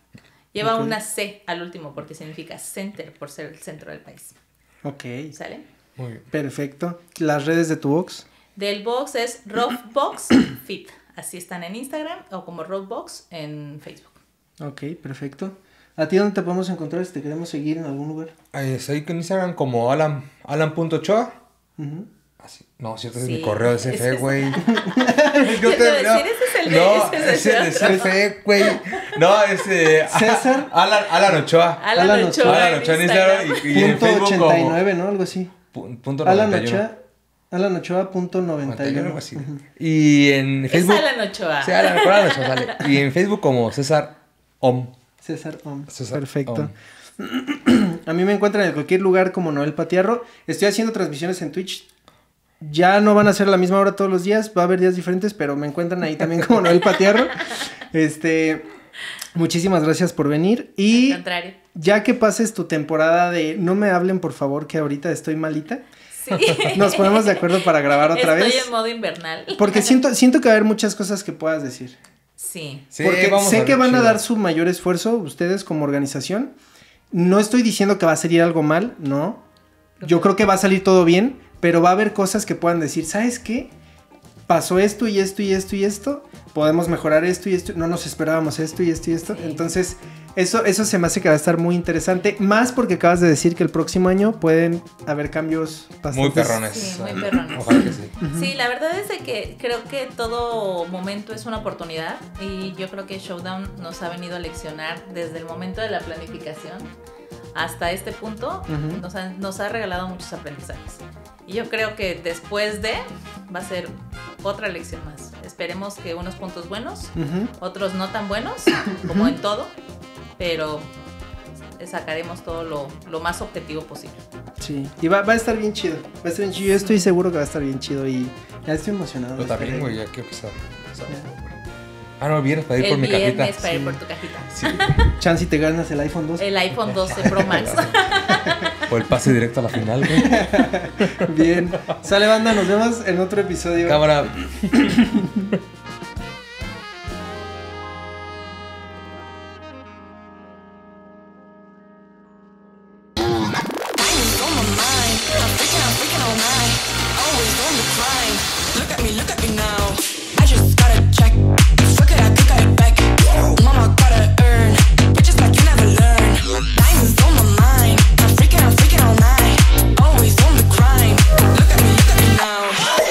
S3: Lleva una C al último porque significa center por ser el centro del país. Ok. ¿Sale?
S1: Perfecto. Las redes de tu box.
S3: Del box es Roughbox Fit. Así están en Instagram o como Roadbox en Facebook.
S1: Ok, perfecto. ¿A ti dónde te podemos encontrar si te queremos seguir en algún lugar? Ahí eh, estoy en Instagram como alan,
S2: alan.choa. Así. No, cierto, sí. es mi correo de CFE, güey. Es... *laughs* no, es el no, CFE, güey. No, es este, *laughs* César. *laughs* Alan, Ochoa. Alan, Ochoa. Alan Ochoa en Instagram. Y, punto 89, ¿no? Algo así. punto Alan Ochoa
S1: Alan Ochoa punto noventa Y en Facebook.
S3: Ochoa.
S1: Y en Facebook como César Om. César Om. Perfecto. *clears throat* A mí me encuentran en cualquier lugar como Noel Patiarro. Estoy haciendo transmisiones en Twitch. Ya no van a ser a la misma hora todos los días, va a haber días diferentes, pero me encuentran ahí también como Noel Patiarro. *laughs* Este, muchísimas gracias por venir y ya que pases tu temporada de no me hablen por favor que ahorita estoy malita. Nos ponemos de acuerdo para grabar otra vez. Estoy
S3: en modo invernal. Porque
S1: siento, siento que va a haber muchas cosas que puedas decir.
S3: Sí. Porque sé que van a dar
S1: su mayor esfuerzo ustedes como organización. No estoy diciendo que va a salir algo mal, no. Yo creo que va a salir todo bien, pero va a haber cosas que puedan decir, ¿sabes qué? Pasó esto y esto y esto y esto. Podemos mejorar esto y esto. No nos esperábamos esto y esto y esto. Entonces, eso, eso se me hace que va a estar muy interesante, más porque acabas de decir que el próximo año pueden haber cambios Muy perrones. Sí, muy perrones. Ojalá que sí.
S3: *laughs* Sí, la verdad es que creo que todo momento es una oportunidad y yo creo que Showdown nos ha venido a leccionar desde el momento de la planificación hasta este punto, nos, ha, regalado muchos aprendizajes. Y yo creo que después de va a ser otra lección más. Esperemos que unos puntos buenos, otros no tan buenos, *coughs* como en todo, pero sacaremos todo lo, lo más objetivo posible.
S1: Sí, y va, va, a estar bien chido. Va a estar bien chido. Yo estoy seguro que va a estar bien chido y ya estoy emocionado. Yo también, güey, ya quiero que Ah, no, para ir por mi cajita. El para ir por
S3: tu cajita. Sí.
S1: *laughs* Chance si te ganas el iPhone 12. El iPhone
S3: 12 Pro *laughs* Max.
S1: o el pase directo a la final, güey. *laughs* Bien. Sale banda, nos vemos en otro episodio. Cámara. *coughs*